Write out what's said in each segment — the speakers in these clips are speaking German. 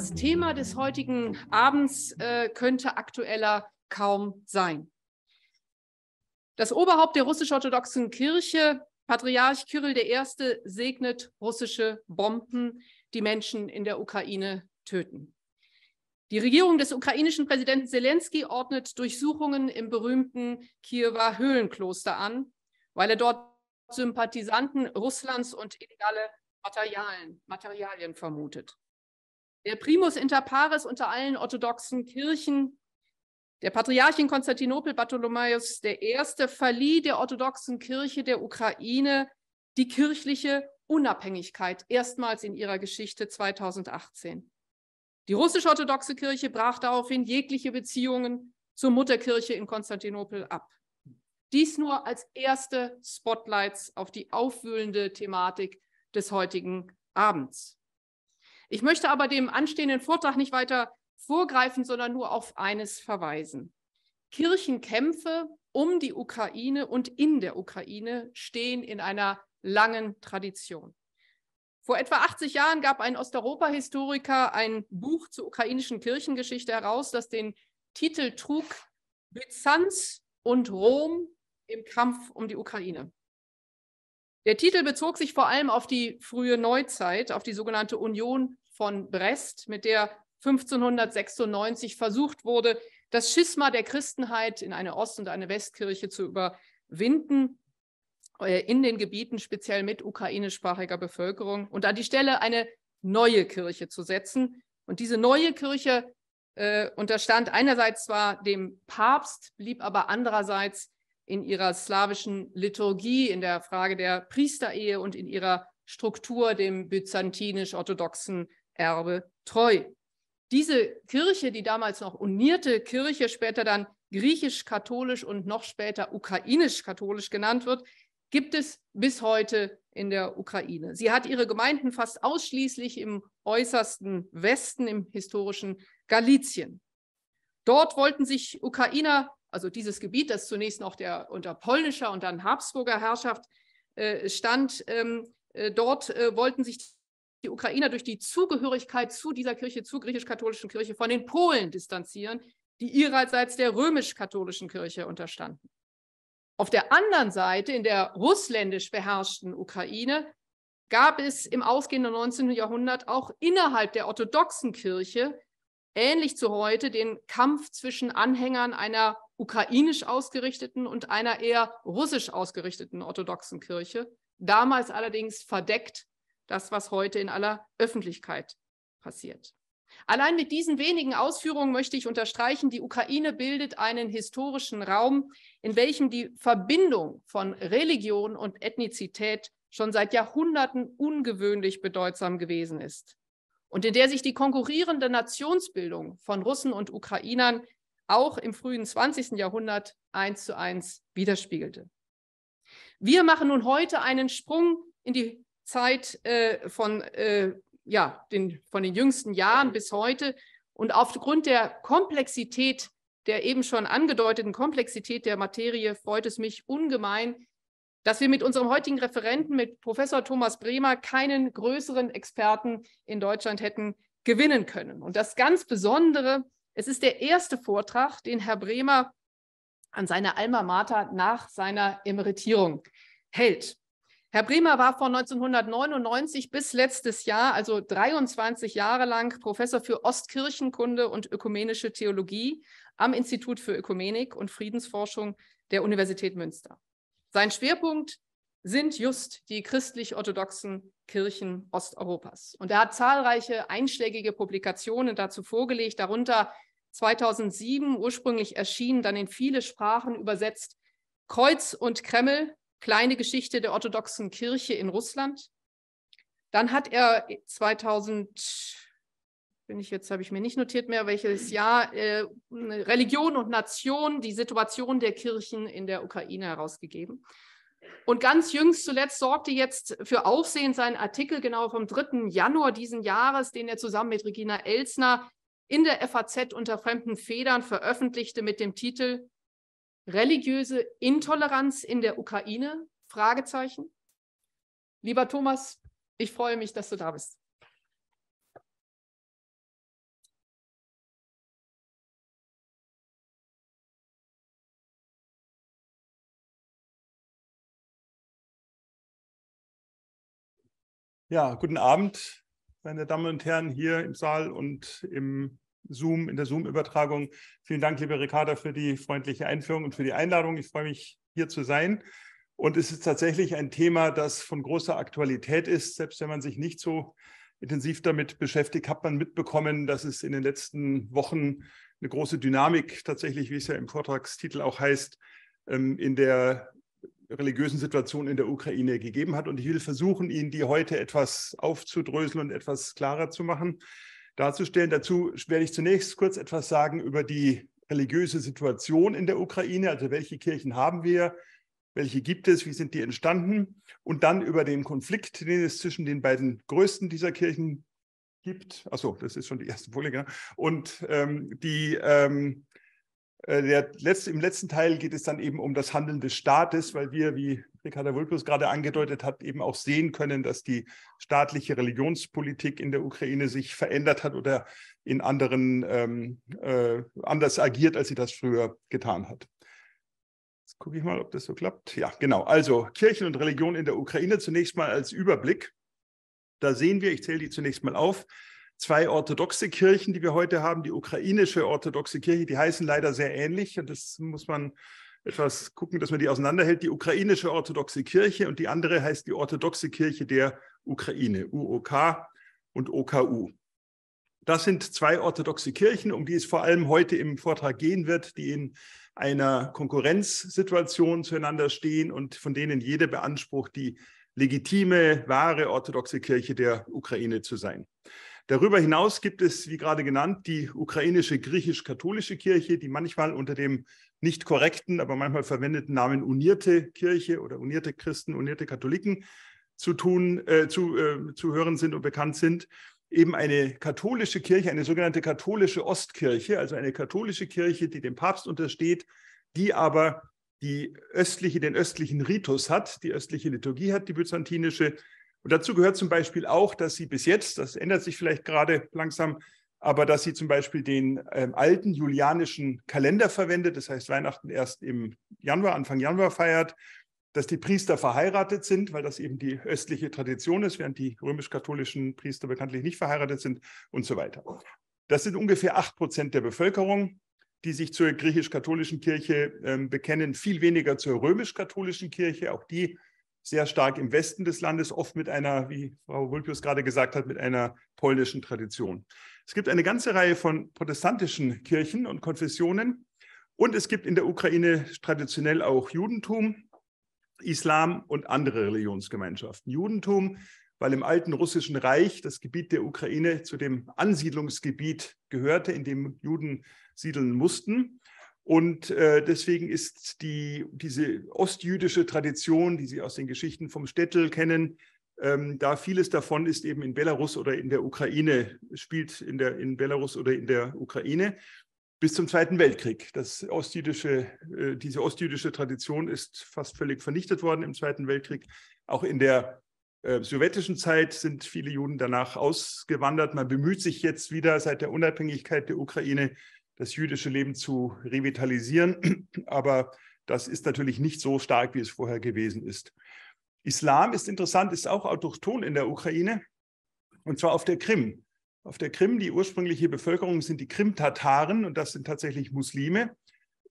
das Thema des heutigen Abends äh, könnte aktueller kaum sein. Das Oberhaupt der russisch-orthodoxen Kirche, Patriarch Kyrill I., segnet russische Bomben, die Menschen in der Ukraine töten. Die Regierung des ukrainischen Präsidenten Zelensky ordnet Durchsuchungen im berühmten Kiewer Höhlenkloster an, weil er dort Sympathisanten Russlands und illegale Materialien, Materialien vermutet der Primus inter pares unter allen orthodoxen Kirchen. Der Patriarch in Konstantinopel, Bartholomäus I., verlieh der orthodoxen Kirche der Ukraine die kirchliche Unabhängigkeit, erstmals in ihrer Geschichte 2018. Die russisch-orthodoxe Kirche brach daraufhin jegliche Beziehungen zur Mutterkirche in Konstantinopel ab. Dies nur als erste Spotlights auf die aufwühlende Thematik des heutigen Abends. Ich möchte aber dem anstehenden Vortrag nicht weiter vorgreifen, sondern nur auf eines verweisen. Kirchenkämpfe um die Ukraine und in der Ukraine stehen in einer langen Tradition. Vor etwa 80 Jahren gab ein Osteuropa-Historiker ein Buch zur ukrainischen Kirchengeschichte heraus, das den Titel trug Byzanz und Rom im Kampf um die Ukraine. Der Titel bezog sich vor allem auf die frühe Neuzeit, auf die sogenannte Union von Brest, mit der 1596 versucht wurde, das Schisma der Christenheit in eine Ost- und eine Westkirche zu überwinden äh, in den Gebieten speziell mit ukrainischsprachiger Bevölkerung und an die Stelle eine neue Kirche zu setzen. Und diese neue Kirche äh, unterstand einerseits zwar dem Papst, blieb aber andererseits in ihrer slawischen Liturgie, in der Frage der Priesterehe und in ihrer Struktur dem byzantinisch-orthodoxen Erbe treu. Diese Kirche, die damals noch unierte Kirche, später dann griechisch-katholisch und noch später ukrainisch-katholisch genannt wird, gibt es bis heute in der Ukraine. Sie hat ihre Gemeinden fast ausschließlich im äußersten Westen, im historischen Galizien. Dort wollten sich Ukrainer, also dieses Gebiet, das zunächst noch der, unter polnischer und dann Habsburger Herrschaft äh, stand, ähm, äh, dort äh, wollten sich die die Ukrainer durch die Zugehörigkeit zu dieser Kirche, zur griechisch-katholischen Kirche, von den Polen distanzieren, die ihrerseits der römisch-katholischen Kirche unterstanden. Auf der anderen Seite, in der russländisch beherrschten Ukraine, gab es im ausgehenden 19. Jahrhundert auch innerhalb der orthodoxen Kirche, ähnlich zu heute, den Kampf zwischen Anhängern einer ukrainisch ausgerichteten und einer eher russisch ausgerichteten orthodoxen Kirche, damals allerdings verdeckt das, was heute in aller Öffentlichkeit passiert. Allein mit diesen wenigen Ausführungen möchte ich unterstreichen, die Ukraine bildet einen historischen Raum, in welchem die Verbindung von Religion und Ethnizität schon seit Jahrhunderten ungewöhnlich bedeutsam gewesen ist und in der sich die konkurrierende Nationsbildung von Russen und Ukrainern auch im frühen 20. Jahrhundert eins zu eins widerspiegelte. Wir machen nun heute einen Sprung in die Zeit äh, von, äh, ja, den, von den jüngsten Jahren bis heute. Und aufgrund der Komplexität, der eben schon angedeuteten Komplexität der Materie, freut es mich ungemein, dass wir mit unserem heutigen Referenten, mit Professor Thomas Bremer, keinen größeren Experten in Deutschland hätten gewinnen können. Und das ganz Besondere, es ist der erste Vortrag, den Herr Bremer an seine Alma Mater nach seiner Emeritierung hält. Herr Bremer war von 1999 bis letztes Jahr, also 23 Jahre lang, Professor für Ostkirchenkunde und ökumenische Theologie am Institut für Ökumenik und Friedensforschung der Universität Münster. Sein Schwerpunkt sind just die christlich-orthodoxen Kirchen Osteuropas. Und er hat zahlreiche einschlägige Publikationen dazu vorgelegt, darunter 2007 ursprünglich erschienen, dann in viele Sprachen übersetzt, Kreuz und Kreml, kleine Geschichte der orthodoxen Kirche in Russland. Dann hat er 2000, bin ich jetzt, habe ich mir nicht notiert mehr, welches Jahr, äh, Religion und Nation, die Situation der Kirchen in der Ukraine herausgegeben. Und ganz jüngst zuletzt sorgte jetzt für Aufsehen sein Artikel, genau vom 3. Januar diesen Jahres, den er zusammen mit Regina Elsner in der FAZ unter fremden Federn veröffentlichte mit dem Titel religiöse Intoleranz in der Ukraine? Fragezeichen. Lieber Thomas, ich freue mich, dass du da bist. Ja, guten Abend, meine Damen und Herren hier im Saal und im Zoom, in der Zoom-Übertragung. Vielen Dank, liebe Ricarda, für die freundliche Einführung und für die Einladung. Ich freue mich, hier zu sein. Und es ist tatsächlich ein Thema, das von großer Aktualität ist. Selbst wenn man sich nicht so intensiv damit beschäftigt, hat man mitbekommen, dass es in den letzten Wochen eine große Dynamik tatsächlich, wie es ja im Vortragstitel auch heißt, ähm, in der religiösen Situation in der Ukraine gegeben hat. Und ich will versuchen, Ihnen die heute etwas aufzudröseln und etwas klarer zu machen darzustellen. Dazu werde ich zunächst kurz etwas sagen über die religiöse Situation in der Ukraine, also welche Kirchen haben wir, welche gibt es, wie sind die entstanden und dann über den Konflikt, den es zwischen den beiden größten dieser Kirchen gibt. Achso, das ist schon die erste Folie, genau. Und ähm, die ähm, äh, der letzte, Im letzten Teil geht es dann eben um das Handeln des Staates, weil wir, wie Ricarda Wulpus gerade angedeutet hat, eben auch sehen können, dass die staatliche Religionspolitik in der Ukraine sich verändert hat oder in anderen ähm, äh, anders agiert, als sie das früher getan hat. Jetzt gucke ich mal, ob das so klappt. Ja, genau. Also Kirchen und Religion in der Ukraine zunächst mal als Überblick. Da sehen wir, ich zähle die zunächst mal auf, zwei orthodoxe Kirchen, die wir heute haben. Die ukrainische orthodoxe Kirche, die heißen leider sehr ähnlich und das muss man etwas gucken, dass man die auseinanderhält. Die ukrainische orthodoxe Kirche und die andere heißt die orthodoxe Kirche der Ukraine, UOK und OKU. Das sind zwei orthodoxe Kirchen, um die es vor allem heute im Vortrag gehen wird, die in einer Konkurrenzsituation zueinander stehen und von denen jede beansprucht, die legitime, wahre orthodoxe Kirche der Ukraine zu sein. Darüber hinaus gibt es, wie gerade genannt, die ukrainische griechisch-katholische Kirche, die manchmal unter dem nicht korrekten, aber manchmal verwendeten Namen Unierte Kirche oder Unierte Christen, Unierte Katholiken zu, tun, äh, zu, äh, zu hören sind und bekannt sind. Eben eine katholische Kirche, eine sogenannte katholische Ostkirche, also eine katholische Kirche, die dem Papst untersteht, die aber die östliche, den östlichen Ritus hat, die östliche Liturgie hat, die byzantinische, und dazu gehört zum Beispiel auch, dass sie bis jetzt, das ändert sich vielleicht gerade langsam, aber dass sie zum Beispiel den ähm, alten julianischen Kalender verwendet, das heißt Weihnachten erst im Januar, Anfang Januar feiert, dass die Priester verheiratet sind, weil das eben die östliche Tradition ist, während die römisch-katholischen Priester bekanntlich nicht verheiratet sind und so weiter. Das sind ungefähr acht Prozent der Bevölkerung, die sich zur griechisch-katholischen Kirche äh, bekennen, viel weniger zur römisch-katholischen Kirche. Auch die sehr stark im Westen des Landes, oft mit einer, wie Frau Wulpius gerade gesagt hat, mit einer polnischen Tradition. Es gibt eine ganze Reihe von protestantischen Kirchen und Konfessionen und es gibt in der Ukraine traditionell auch Judentum, Islam und andere Religionsgemeinschaften. Judentum, weil im alten russischen Reich das Gebiet der Ukraine zu dem Ansiedlungsgebiet gehörte, in dem Juden siedeln mussten. Und äh, deswegen ist die, diese ostjüdische Tradition, die Sie aus den Geschichten vom Städtel kennen, ähm, da vieles davon ist eben in Belarus oder in der Ukraine, spielt in, der, in Belarus oder in der Ukraine bis zum Zweiten Weltkrieg. Das ostjüdische, äh, diese ostjüdische Tradition ist fast völlig vernichtet worden im Zweiten Weltkrieg. Auch in der äh, sowjetischen Zeit sind viele Juden danach ausgewandert. Man bemüht sich jetzt wieder seit der Unabhängigkeit der Ukraine, das jüdische Leben zu revitalisieren. Aber das ist natürlich nicht so stark, wie es vorher gewesen ist. Islam ist interessant, ist auch autochthon in der Ukraine, und zwar auf der Krim. Auf der Krim, die ursprüngliche Bevölkerung sind die Krim-Tataren und das sind tatsächlich Muslime.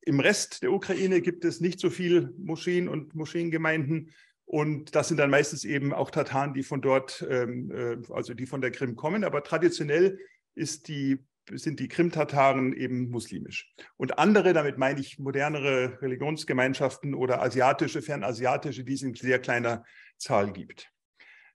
Im Rest der Ukraine gibt es nicht so viele Moscheen und Moscheengemeinden. Und das sind dann meistens eben auch Tataren, die von dort, ähm, äh, also die von der Krim kommen. Aber traditionell ist die sind die Krimtataren eben muslimisch. Und andere, damit meine ich modernere Religionsgemeinschaften oder asiatische, fernasiatische, die es in sehr kleiner Zahl gibt.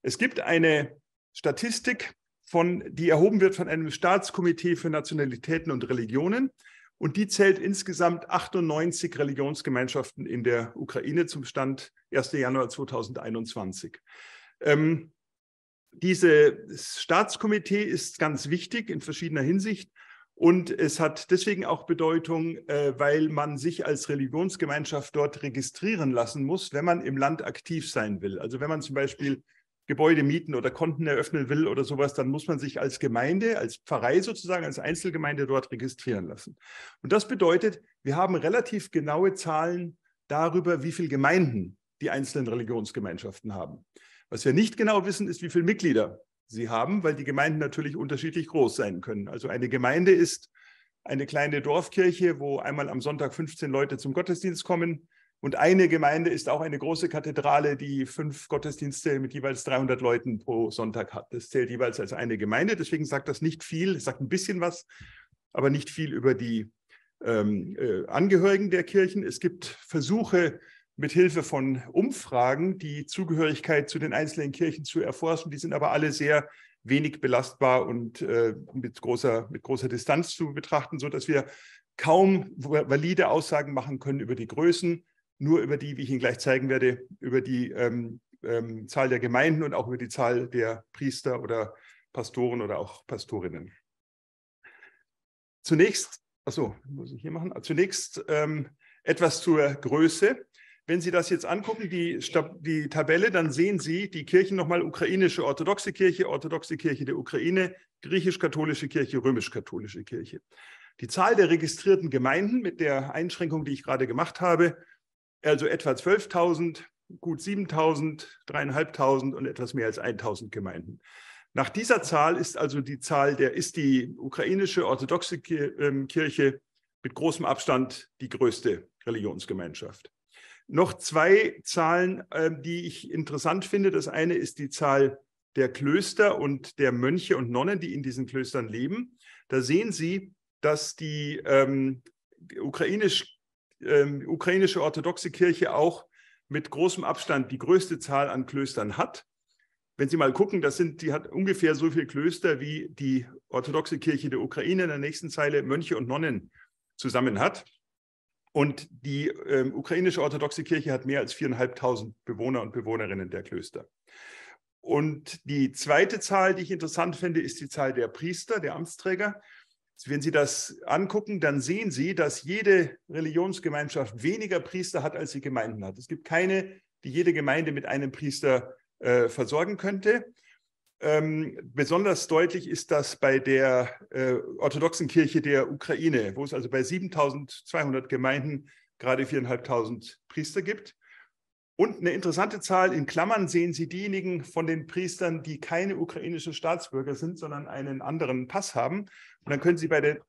Es gibt eine Statistik, von, die erhoben wird von einem Staatskomitee für Nationalitäten und Religionen. Und die zählt insgesamt 98 Religionsgemeinschaften in der Ukraine zum Stand 1. Januar 2021. Dieses Staatskomitee ist ganz wichtig in verschiedener Hinsicht. Und es hat deswegen auch Bedeutung, äh, weil man sich als Religionsgemeinschaft dort registrieren lassen muss, wenn man im Land aktiv sein will. Also wenn man zum Beispiel Gebäude mieten oder Konten eröffnen will oder sowas, dann muss man sich als Gemeinde, als Pfarrei sozusagen, als Einzelgemeinde dort registrieren lassen. Und das bedeutet, wir haben relativ genaue Zahlen darüber, wie viele Gemeinden die einzelnen Religionsgemeinschaften haben. Was wir nicht genau wissen, ist, wie viele Mitglieder sie haben, weil die Gemeinden natürlich unterschiedlich groß sein können. Also eine Gemeinde ist eine kleine Dorfkirche, wo einmal am Sonntag 15 Leute zum Gottesdienst kommen. Und eine Gemeinde ist auch eine große Kathedrale, die fünf Gottesdienste mit jeweils 300 Leuten pro Sonntag hat. Das zählt jeweils als eine Gemeinde. Deswegen sagt das nicht viel, es sagt ein bisschen was, aber nicht viel über die ähm, äh, Angehörigen der Kirchen. Es gibt Versuche, mithilfe von Umfragen die Zugehörigkeit zu den einzelnen Kirchen zu erforschen. Die sind aber alle sehr wenig belastbar und äh, mit, großer, mit großer Distanz zu betrachten, sodass wir kaum valide Aussagen machen können über die Größen, nur über die, wie ich Ihnen gleich zeigen werde, über die ähm, ähm, Zahl der Gemeinden und auch über die Zahl der Priester oder Pastoren oder auch Pastorinnen. Zunächst, achso, muss ich hier machen. Zunächst ähm, etwas zur Größe. Wenn Sie das jetzt angucken, die, die Tabelle, dann sehen Sie die Kirchen nochmal ukrainische orthodoxe Kirche, orthodoxe Kirche der Ukraine, griechisch-katholische Kirche, römisch-katholische Kirche. Die Zahl der registrierten Gemeinden mit der Einschränkung, die ich gerade gemacht habe, also etwa 12.000, gut 7.000, 3.500 und etwas mehr als 1.000 Gemeinden. Nach dieser Zahl ist also die Zahl der, ist die ukrainische orthodoxe ähm, Kirche mit großem Abstand die größte Religionsgemeinschaft. Noch zwei Zahlen, äh, die ich interessant finde. Das eine ist die Zahl der Klöster und der Mönche und Nonnen, die in diesen Klöstern leben. Da sehen Sie, dass die ähm, ukrainisch, ähm, ukrainische orthodoxe Kirche auch mit großem Abstand die größte Zahl an Klöstern hat. Wenn Sie mal gucken, das sind, die hat ungefähr so viele Klöster, wie die orthodoxe Kirche der Ukraine in der nächsten Zeile Mönche und Nonnen zusammen hat. Und die äh, ukrainische orthodoxe Kirche hat mehr als viereinhalbtausend Bewohner und Bewohnerinnen der Klöster. Und die zweite Zahl, die ich interessant finde, ist die Zahl der Priester, der Amtsträger. Wenn Sie das angucken, dann sehen Sie, dass jede Religionsgemeinschaft weniger Priester hat, als sie Gemeinden hat. Es gibt keine, die jede Gemeinde mit einem Priester äh, versorgen könnte. Ähm, besonders deutlich ist das bei der äh, orthodoxen Kirche der Ukraine, wo es also bei 7200 Gemeinden gerade 4.500 Priester gibt. Und eine interessante Zahl, in Klammern sehen Sie diejenigen von den Priestern, die keine ukrainischen Staatsbürger sind, sondern einen anderen Pass haben. Und dann können Sie bei der,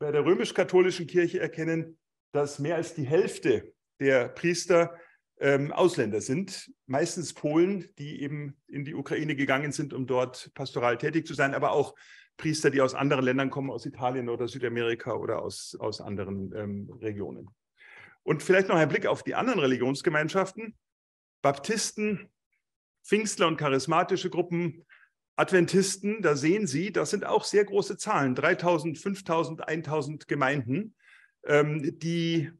bei der römisch-katholischen Kirche erkennen, dass mehr als die Hälfte der Priester ähm, Ausländer sind, meistens Polen, die eben in die Ukraine gegangen sind, um dort pastoral tätig zu sein, aber auch Priester, die aus anderen Ländern kommen, aus Italien oder Südamerika oder aus, aus anderen ähm, Regionen. Und vielleicht noch ein Blick auf die anderen Religionsgemeinschaften. Baptisten, Pfingstler und charismatische Gruppen, Adventisten, da sehen Sie, das sind auch sehr große Zahlen, 3000, 5000, 1000 Gemeinden, ähm, die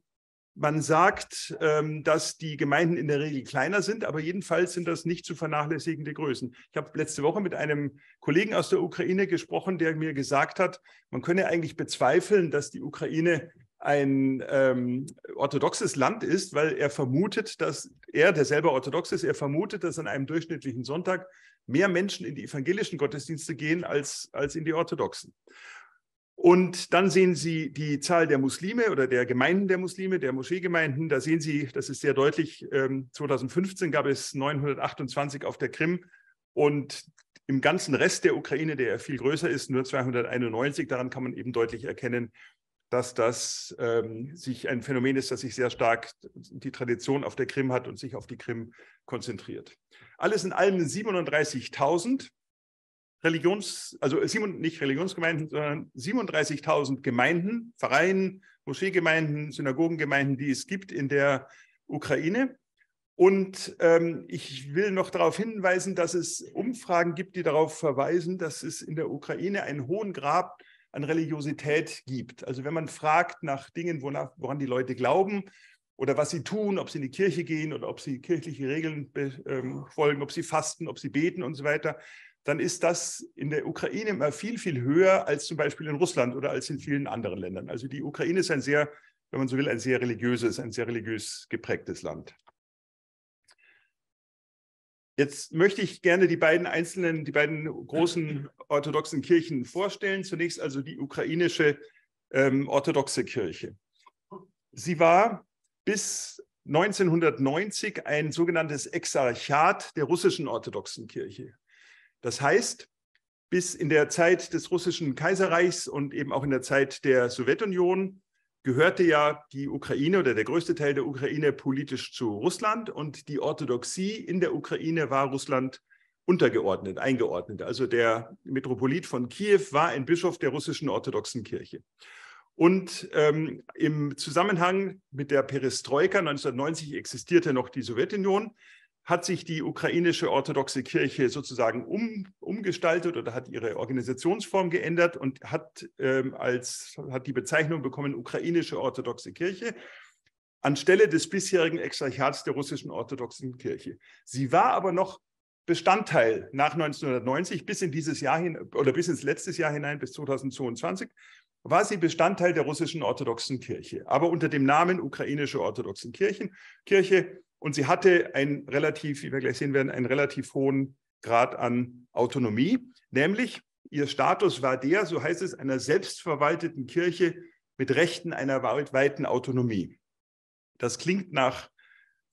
man sagt, ähm, dass die Gemeinden in der Regel kleiner sind, aber jedenfalls sind das nicht zu vernachlässigende Größen. Ich habe letzte Woche mit einem Kollegen aus der Ukraine gesprochen, der mir gesagt hat, man könne eigentlich bezweifeln, dass die Ukraine ein ähm, orthodoxes Land ist, weil er vermutet, dass er, der selber orthodox ist, er vermutet, dass an einem durchschnittlichen Sonntag mehr Menschen in die evangelischen Gottesdienste gehen als, als in die orthodoxen. Und dann sehen Sie die Zahl der Muslime oder der Gemeinden der Muslime, der Moscheegemeinden. Da sehen Sie, das ist sehr deutlich, 2015 ähm, gab es 928 auf der Krim und im ganzen Rest der Ukraine, der viel größer ist, nur 291. Daran kann man eben deutlich erkennen, dass das ähm, sich ein Phänomen ist, das sich sehr stark die Tradition auf der Krim hat und sich auf die Krim konzentriert. Alles in allem 37.000 Religions, also sieben, nicht Religionsgemeinden, sondern 37.000 Gemeinden, Vereinen, Moscheegemeinden, Synagogengemeinden, die es gibt in der Ukraine. Und ähm, ich will noch darauf hinweisen, dass es Umfragen gibt, die darauf verweisen, dass es in der Ukraine einen hohen Grab an Religiosität gibt. Also wenn man fragt nach Dingen, wonach, woran die Leute glauben oder was sie tun, ob sie in die Kirche gehen oder ob sie kirchliche Regeln befolgen, ähm, ob sie fasten, ob sie beten und so weiter, dann ist das in der Ukraine immer viel, viel höher als zum Beispiel in Russland oder als in vielen anderen Ländern. Also die Ukraine ist ein sehr, wenn man so will, ein sehr religiöses, ein sehr religiös geprägtes Land. Jetzt möchte ich gerne die beiden einzelnen, die beiden großen orthodoxen Kirchen vorstellen. Zunächst also die ukrainische ähm, orthodoxe Kirche. Sie war bis 1990 ein sogenanntes Exarchat der russischen orthodoxen Kirche. Das heißt, bis in der Zeit des russischen Kaiserreichs und eben auch in der Zeit der Sowjetunion gehörte ja die Ukraine oder der größte Teil der Ukraine politisch zu Russland und die Orthodoxie in der Ukraine war Russland untergeordnet, eingeordnet. Also der Metropolit von Kiew war ein Bischof der russischen orthodoxen Kirche. Und ähm, im Zusammenhang mit der Perestroika 1990 existierte noch die Sowjetunion hat sich die ukrainische orthodoxe Kirche sozusagen um, umgestaltet oder hat ihre Organisationsform geändert und hat, ähm, als, hat die Bezeichnung bekommen ukrainische orthodoxe Kirche anstelle des bisherigen Exarchats der russischen orthodoxen Kirche. Sie war aber noch Bestandteil nach 1990 bis in dieses Jahr hin oder bis ins letztes Jahr hinein, bis 2022, war sie Bestandteil der russischen orthodoxen Kirche, aber unter dem Namen ukrainische orthodoxen Kirchen, Kirche und sie hatte einen relativ, wie wir gleich sehen werden, einen relativ hohen Grad an Autonomie, nämlich ihr Status war der, so heißt es, einer selbstverwalteten Kirche mit Rechten einer weltweiten Autonomie. Das klingt nach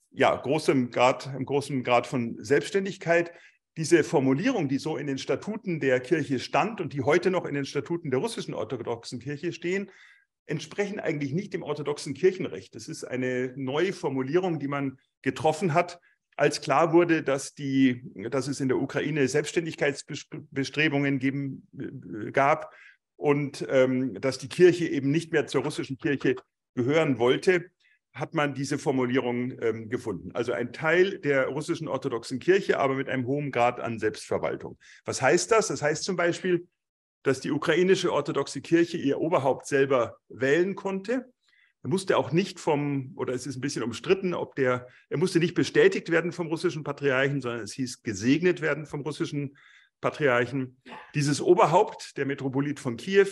ja, großem Grad, einem großen Grad von Selbstständigkeit. Diese Formulierung, die so in den Statuten der Kirche stand und die heute noch in den Statuten der russischen orthodoxen Kirche stehen, entsprechen eigentlich nicht dem orthodoxen Kirchenrecht. Das ist eine neue Formulierung, die man getroffen hat, als klar wurde, dass, die, dass es in der Ukraine Selbstständigkeitsbestrebungen geben, äh, gab und ähm, dass die Kirche eben nicht mehr zur russischen Kirche gehören wollte, hat man diese Formulierung ähm, gefunden. Also ein Teil der russischen orthodoxen Kirche, aber mit einem hohen Grad an Selbstverwaltung. Was heißt das? Das heißt zum Beispiel, dass die ukrainische orthodoxe Kirche ihr Oberhaupt selber wählen konnte. Er musste auch nicht vom, oder es ist ein bisschen umstritten, ob der, er musste nicht bestätigt werden vom russischen Patriarchen, sondern es hieß gesegnet werden vom russischen Patriarchen. Dieses Oberhaupt, der Metropolit von Kiew,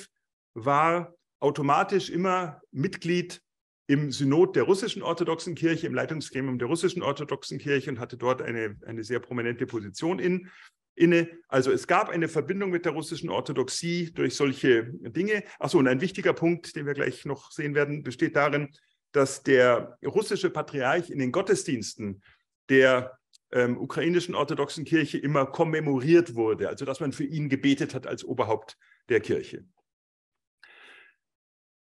war automatisch immer Mitglied im Synod der russischen orthodoxen Kirche, im Leitungsgremium der russischen orthodoxen Kirche und hatte dort eine, eine sehr prominente Position in inne. Also es gab eine Verbindung mit der russischen Orthodoxie durch solche Dinge. Achso, und ein wichtiger Punkt, den wir gleich noch sehen werden, besteht darin, dass der russische Patriarch in den Gottesdiensten der ähm, ukrainischen orthodoxen Kirche immer kommemoriert wurde, also dass man für ihn gebetet hat als Oberhaupt der Kirche.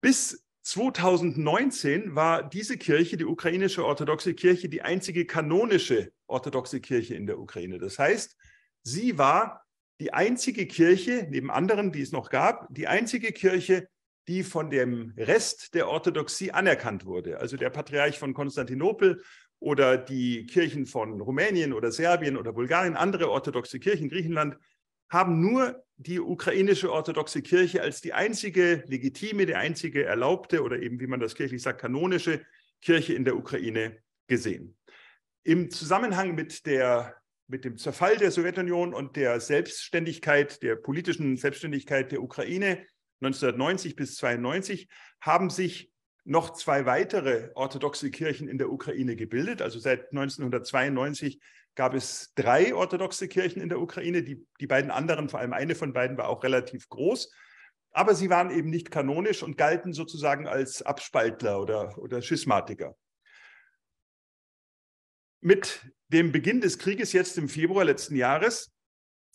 Bis 2019 war diese Kirche, die ukrainische orthodoxe Kirche, die einzige kanonische orthodoxe Kirche in der Ukraine. Das heißt, Sie war die einzige Kirche, neben anderen, die es noch gab, die einzige Kirche, die von dem Rest der Orthodoxie anerkannt wurde. Also der Patriarch von Konstantinopel oder die Kirchen von Rumänien oder Serbien oder Bulgarien, andere orthodoxe Kirchen, Griechenland, haben nur die ukrainische orthodoxe Kirche als die einzige legitime, die einzige erlaubte oder eben, wie man das kirchlich sagt, kanonische Kirche in der Ukraine gesehen. Im Zusammenhang mit der mit dem Zerfall der Sowjetunion und der Selbstständigkeit, der politischen Selbstständigkeit der Ukraine 1990 bis 1992 haben sich noch zwei weitere orthodoxe Kirchen in der Ukraine gebildet. Also seit 1992 gab es drei orthodoxe Kirchen in der Ukraine. Die, die beiden anderen, vor allem eine von beiden, war auch relativ groß. Aber sie waren eben nicht kanonisch und galten sozusagen als Abspaltler oder, oder Schismatiker. Mit dem Beginn des Krieges jetzt im Februar letzten Jahres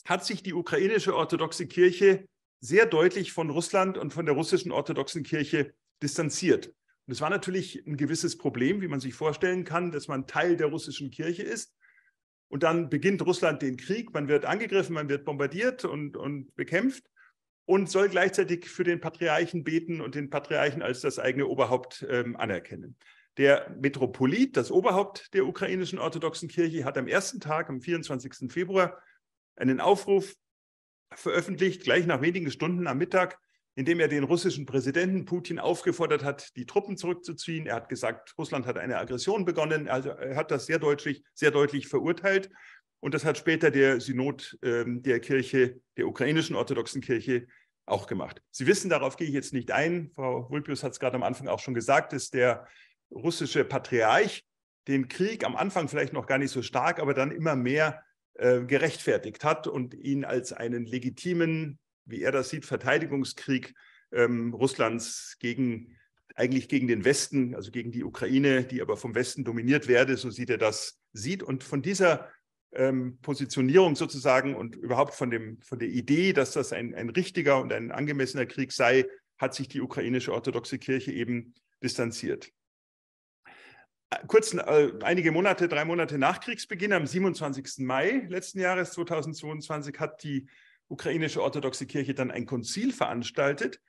hat sich die ukrainische orthodoxe Kirche sehr deutlich von Russland und von der russischen orthodoxen Kirche distanziert. Und es war natürlich ein gewisses Problem, wie man sich vorstellen kann, dass man Teil der russischen Kirche ist. Und dann beginnt Russland den Krieg, man wird angegriffen, man wird bombardiert und, und bekämpft und soll gleichzeitig für den Patriarchen beten und den Patriarchen als das eigene Oberhaupt ähm, anerkennen. Der Metropolit, das Oberhaupt der ukrainischen orthodoxen Kirche, hat am ersten Tag, am 24. Februar, einen Aufruf veröffentlicht, gleich nach wenigen Stunden am Mittag, in dem er den russischen Präsidenten Putin aufgefordert hat, die Truppen zurückzuziehen. Er hat gesagt, Russland hat eine Aggression begonnen. Also er hat das sehr deutlich, sehr deutlich verurteilt. Und das hat später der Synod ähm, der Kirche, der ukrainischen orthodoxen Kirche, auch gemacht. Sie wissen, darauf gehe ich jetzt nicht ein. Frau Vulpius hat es gerade am Anfang auch schon gesagt, ist der russische Patriarch den Krieg am Anfang vielleicht noch gar nicht so stark, aber dann immer mehr äh, gerechtfertigt hat und ihn als einen legitimen, wie er das sieht, Verteidigungskrieg ähm, Russlands gegen eigentlich gegen den Westen, also gegen die Ukraine, die aber vom Westen dominiert werde, so sieht er das, sieht. Und von dieser ähm, Positionierung sozusagen und überhaupt von, dem, von der Idee, dass das ein, ein richtiger und ein angemessener Krieg sei, hat sich die ukrainische orthodoxe Kirche eben distanziert. Äh, kurz äh, einige Monate, drei Monate nach Kriegsbeginn, am 27. Mai letzten Jahres 2022, hat die ukrainische orthodoxe Kirche dann ein Konzil veranstaltet,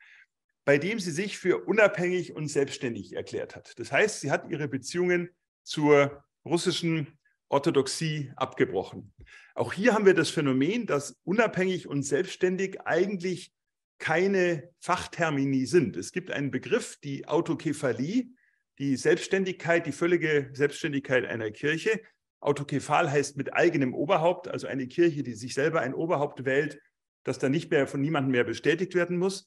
bei dem sie sich für unabhängig und selbstständig erklärt hat. Das heißt, sie hat ihre Beziehungen zur russischen Orthodoxie abgebrochen. Auch hier haben wir das Phänomen, dass unabhängig und selbstständig eigentlich keine Fachtermini sind. Es gibt einen Begriff, die Autokephalie, die Selbstständigkeit, die völlige Selbstständigkeit einer Kirche. Autokephal heißt mit eigenem Oberhaupt, also eine Kirche, die sich selber ein Oberhaupt wählt, das dann nicht mehr von niemandem mehr bestätigt werden muss.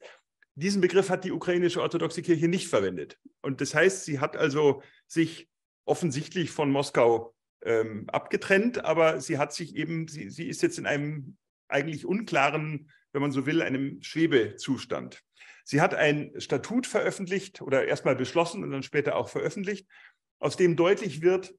Diesen Begriff hat die ukrainische orthodoxe Kirche nicht verwendet. Und das heißt, sie hat also sich offensichtlich von Moskau ähm, abgetrennt, aber sie hat sich eben, sie, sie ist jetzt in einem eigentlich unklaren, wenn man so will, einem Schwebezustand. Sie hat ein Statut veröffentlicht oder erstmal beschlossen und dann später auch veröffentlicht, aus dem deutlich wird,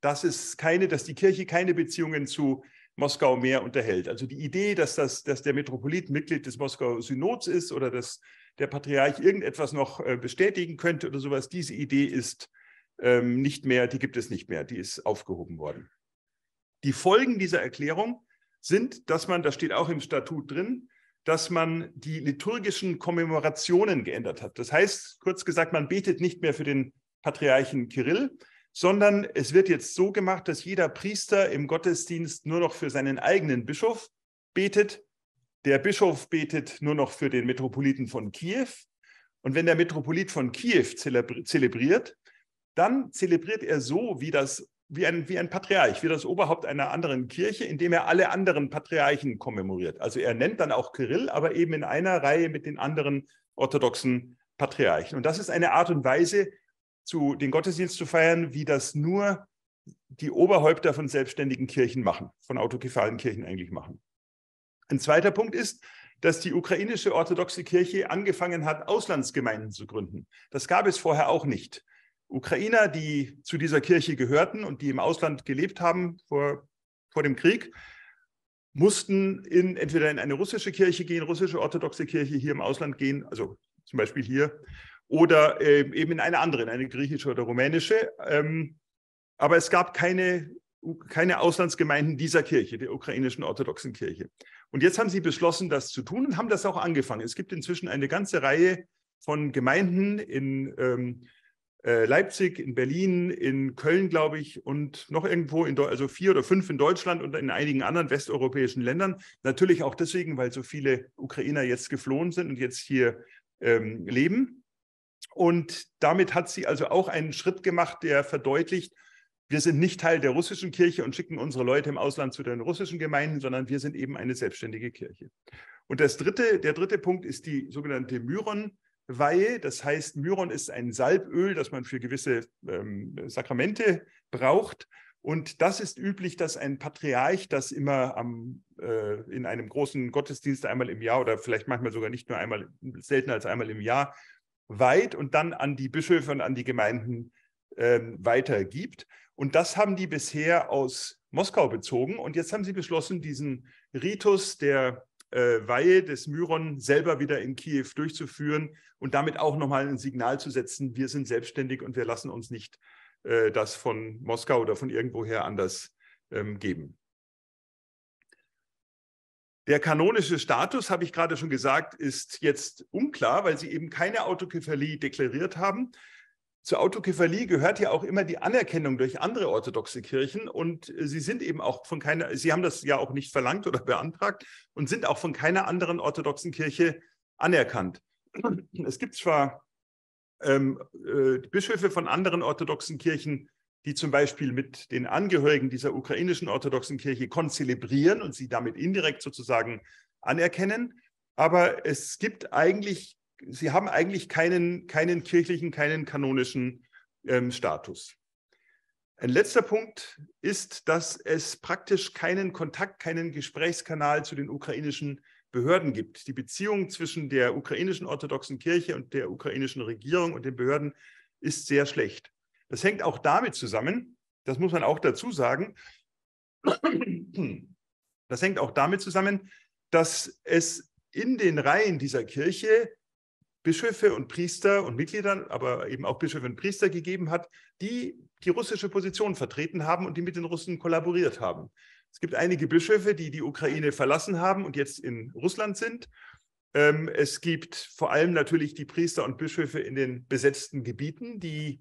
dass es keine, dass die Kirche keine Beziehungen zu Moskau mehr unterhält. Also die Idee, dass, das, dass der Metropolit Mitglied des moskau Synods ist oder dass der Patriarch irgendetwas noch äh, bestätigen könnte oder sowas, diese Idee ist ähm, nicht mehr, die gibt es nicht mehr, die ist aufgehoben worden. Die Folgen dieser Erklärung sind, dass man, das steht auch im Statut drin, dass man die liturgischen Kommemorationen geändert hat. Das heißt, kurz gesagt, man betet nicht mehr für den Patriarchen Kirill, sondern es wird jetzt so gemacht, dass jeder Priester im Gottesdienst nur noch für seinen eigenen Bischof betet. Der Bischof betet nur noch für den Metropoliten von Kiew. Und wenn der Metropolit von Kiew zelebriert, dann zelebriert er so, wie das wie ein, wie ein Patriarch, wie das Oberhaupt einer anderen Kirche, indem er alle anderen Patriarchen kommemoriert. Also er nennt dann auch Kirill, aber eben in einer Reihe mit den anderen orthodoxen Patriarchen. Und das ist eine Art und Weise, zu, den Gottesdienst zu feiern, wie das nur die Oberhäupter von selbstständigen Kirchen machen, von autokephalen Kirchen eigentlich machen. Ein zweiter Punkt ist, dass die ukrainische orthodoxe Kirche angefangen hat, Auslandsgemeinden zu gründen. Das gab es vorher auch nicht. Ukrainer, die zu dieser Kirche gehörten und die im Ausland gelebt haben vor, vor dem Krieg, mussten in, entweder in eine russische Kirche gehen, russische orthodoxe Kirche hier im Ausland gehen, also zum Beispiel hier, oder äh, eben in eine andere, in eine griechische oder rumänische. Ähm, aber es gab keine, keine Auslandsgemeinden dieser Kirche, der ukrainischen orthodoxen Kirche. Und jetzt haben sie beschlossen, das zu tun und haben das auch angefangen. Es gibt inzwischen eine ganze Reihe von Gemeinden in ähm, äh, Leipzig, in Berlin, in Köln, glaube ich, und noch irgendwo, in, also vier oder fünf in Deutschland und in einigen anderen westeuropäischen Ländern. Natürlich auch deswegen, weil so viele Ukrainer jetzt geflohen sind und jetzt hier ähm, leben. Und damit hat sie also auch einen Schritt gemacht, der verdeutlicht, wir sind nicht Teil der russischen Kirche und schicken unsere Leute im Ausland zu den russischen Gemeinden, sondern wir sind eben eine selbstständige Kirche. Und das dritte, der dritte Punkt ist die sogenannte Myron. Weihe. Das heißt, Myron ist ein Salböl, das man für gewisse ähm, Sakramente braucht. Und das ist üblich, dass ein Patriarch das immer am, äh, in einem großen Gottesdienst einmal im Jahr oder vielleicht manchmal sogar nicht nur einmal, seltener als einmal im Jahr weiht und dann an die Bischöfe und an die Gemeinden äh, weitergibt. Und das haben die bisher aus Moskau bezogen. Und jetzt haben sie beschlossen, diesen Ritus der äh, Weihe des Myron selber wieder in Kiew durchzuführen und damit auch nochmal ein Signal zu setzen, wir sind selbstständig und wir lassen uns nicht äh, das von Moskau oder von irgendwoher anders ähm, geben. Der kanonische Status, habe ich gerade schon gesagt, ist jetzt unklar, weil sie eben keine Autokephalie deklariert haben zur Autokephalie gehört ja auch immer die Anerkennung durch andere orthodoxe Kirchen und äh, sie sind eben auch von keiner, sie haben das ja auch nicht verlangt oder beantragt und sind auch von keiner anderen orthodoxen Kirche anerkannt. Es gibt zwar ähm, äh, Bischöfe von anderen orthodoxen Kirchen, die zum Beispiel mit den Angehörigen dieser ukrainischen orthodoxen Kirche konzelebrieren und sie damit indirekt sozusagen anerkennen, aber es gibt eigentlich sie haben eigentlich keinen, keinen kirchlichen, keinen kanonischen ähm, Status. Ein letzter Punkt ist, dass es praktisch keinen Kontakt, keinen Gesprächskanal zu den ukrainischen Behörden gibt. Die Beziehung zwischen der ukrainischen orthodoxen Kirche und der ukrainischen Regierung und den Behörden ist sehr schlecht. Das hängt auch damit zusammen, das muss man auch dazu sagen, das hängt auch damit zusammen, dass es in den Reihen dieser Kirche Bischöfe und Priester und Mitgliedern, aber eben auch Bischöfe und Priester gegeben hat, die die russische Position vertreten haben und die mit den Russen kollaboriert haben. Es gibt einige Bischöfe, die die Ukraine verlassen haben und jetzt in Russland sind. Ähm, es gibt vor allem natürlich die Priester und Bischöfe in den besetzten Gebieten, die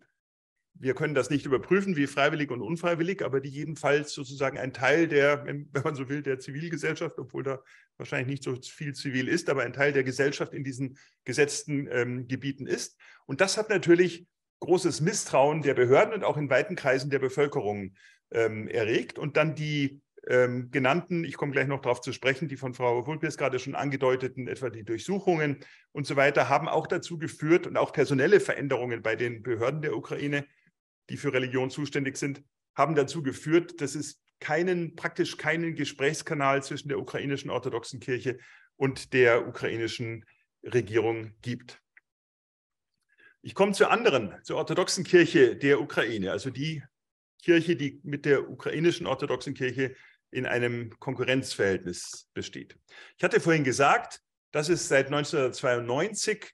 wir können das nicht überprüfen, wie freiwillig und unfreiwillig, aber die jedenfalls sozusagen ein Teil der, wenn man so will, der Zivilgesellschaft, obwohl da wahrscheinlich nicht so viel zivil ist, aber ein Teil der Gesellschaft in diesen gesetzten ähm, Gebieten ist. Und das hat natürlich großes Misstrauen der Behörden und auch in weiten Kreisen der Bevölkerung ähm, erregt. Und dann die ähm, genannten, ich komme gleich noch darauf zu sprechen, die von Frau Wulpiers gerade schon angedeuteten, etwa die Durchsuchungen und so weiter, haben auch dazu geführt und auch personelle Veränderungen bei den Behörden der Ukraine, die für Religion zuständig sind, haben dazu geführt, dass es keinen, praktisch keinen Gesprächskanal zwischen der ukrainischen orthodoxen Kirche und der ukrainischen Regierung gibt. Ich komme zur anderen, zur orthodoxen Kirche der Ukraine, also die Kirche, die mit der ukrainischen orthodoxen Kirche in einem Konkurrenzverhältnis besteht. Ich hatte vorhin gesagt, dass es seit 1992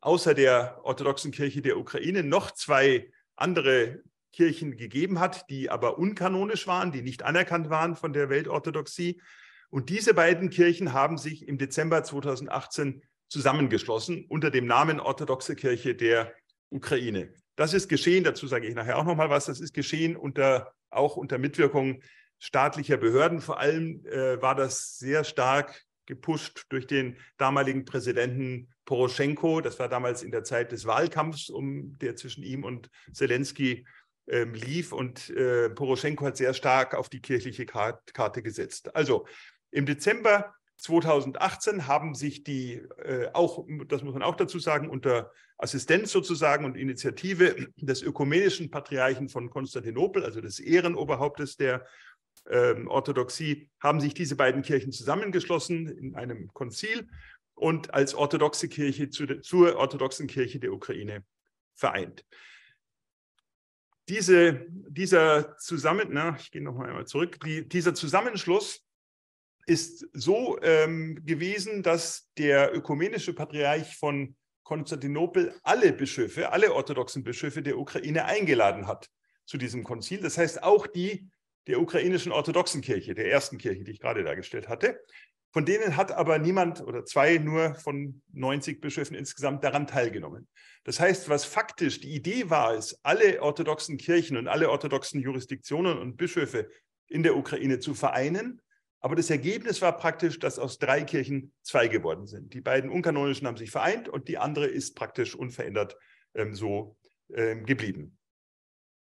außer der orthodoxen Kirche der Ukraine noch zwei andere Kirchen gegeben hat, die aber unkanonisch waren, die nicht anerkannt waren von der Weltorthodoxie. Und diese beiden Kirchen haben sich im Dezember 2018 zusammengeschlossen unter dem Namen Orthodoxe Kirche der Ukraine. Das ist geschehen, dazu sage ich nachher auch nochmal was, das ist geschehen unter, auch unter Mitwirkung staatlicher Behörden. Vor allem äh, war das sehr stark gepusht durch den damaligen Präsidenten Poroschenko, das war damals in der Zeit des Wahlkampfs, um, der zwischen ihm und Zelensky ähm, lief. Und äh, Poroschenko hat sehr stark auf die kirchliche Karte gesetzt. Also im Dezember 2018 haben sich die, äh, auch, das muss man auch dazu sagen, unter Assistenz sozusagen und Initiative des ökumenischen Patriarchen von Konstantinopel, also des Ehrenoberhauptes der ähm, Orthodoxie, haben sich diese beiden Kirchen zusammengeschlossen in einem Konzil und als orthodoxe Kirche zu der, zur orthodoxen Kirche der Ukraine vereint. Diese, dieser, Zusammen, na, ich gehe noch mal einmal zurück, die, dieser Zusammenschluss ist so ähm, gewesen, dass der ökumenische Patriarch von Konstantinopel alle Bischöfe, alle orthodoxen Bischöfe der Ukraine eingeladen hat zu diesem Konzil. Das heißt, auch die der ukrainischen orthodoxen Kirche, der ersten Kirche, die ich gerade dargestellt hatte, von denen hat aber niemand oder zwei nur von 90 Bischöfen insgesamt daran teilgenommen. Das heißt, was faktisch die Idee war, ist, alle orthodoxen Kirchen und alle orthodoxen Jurisdiktionen und Bischöfe in der Ukraine zu vereinen. Aber das Ergebnis war praktisch, dass aus drei Kirchen zwei geworden sind. Die beiden unkanonischen haben sich vereint und die andere ist praktisch unverändert ähm, so ähm, geblieben.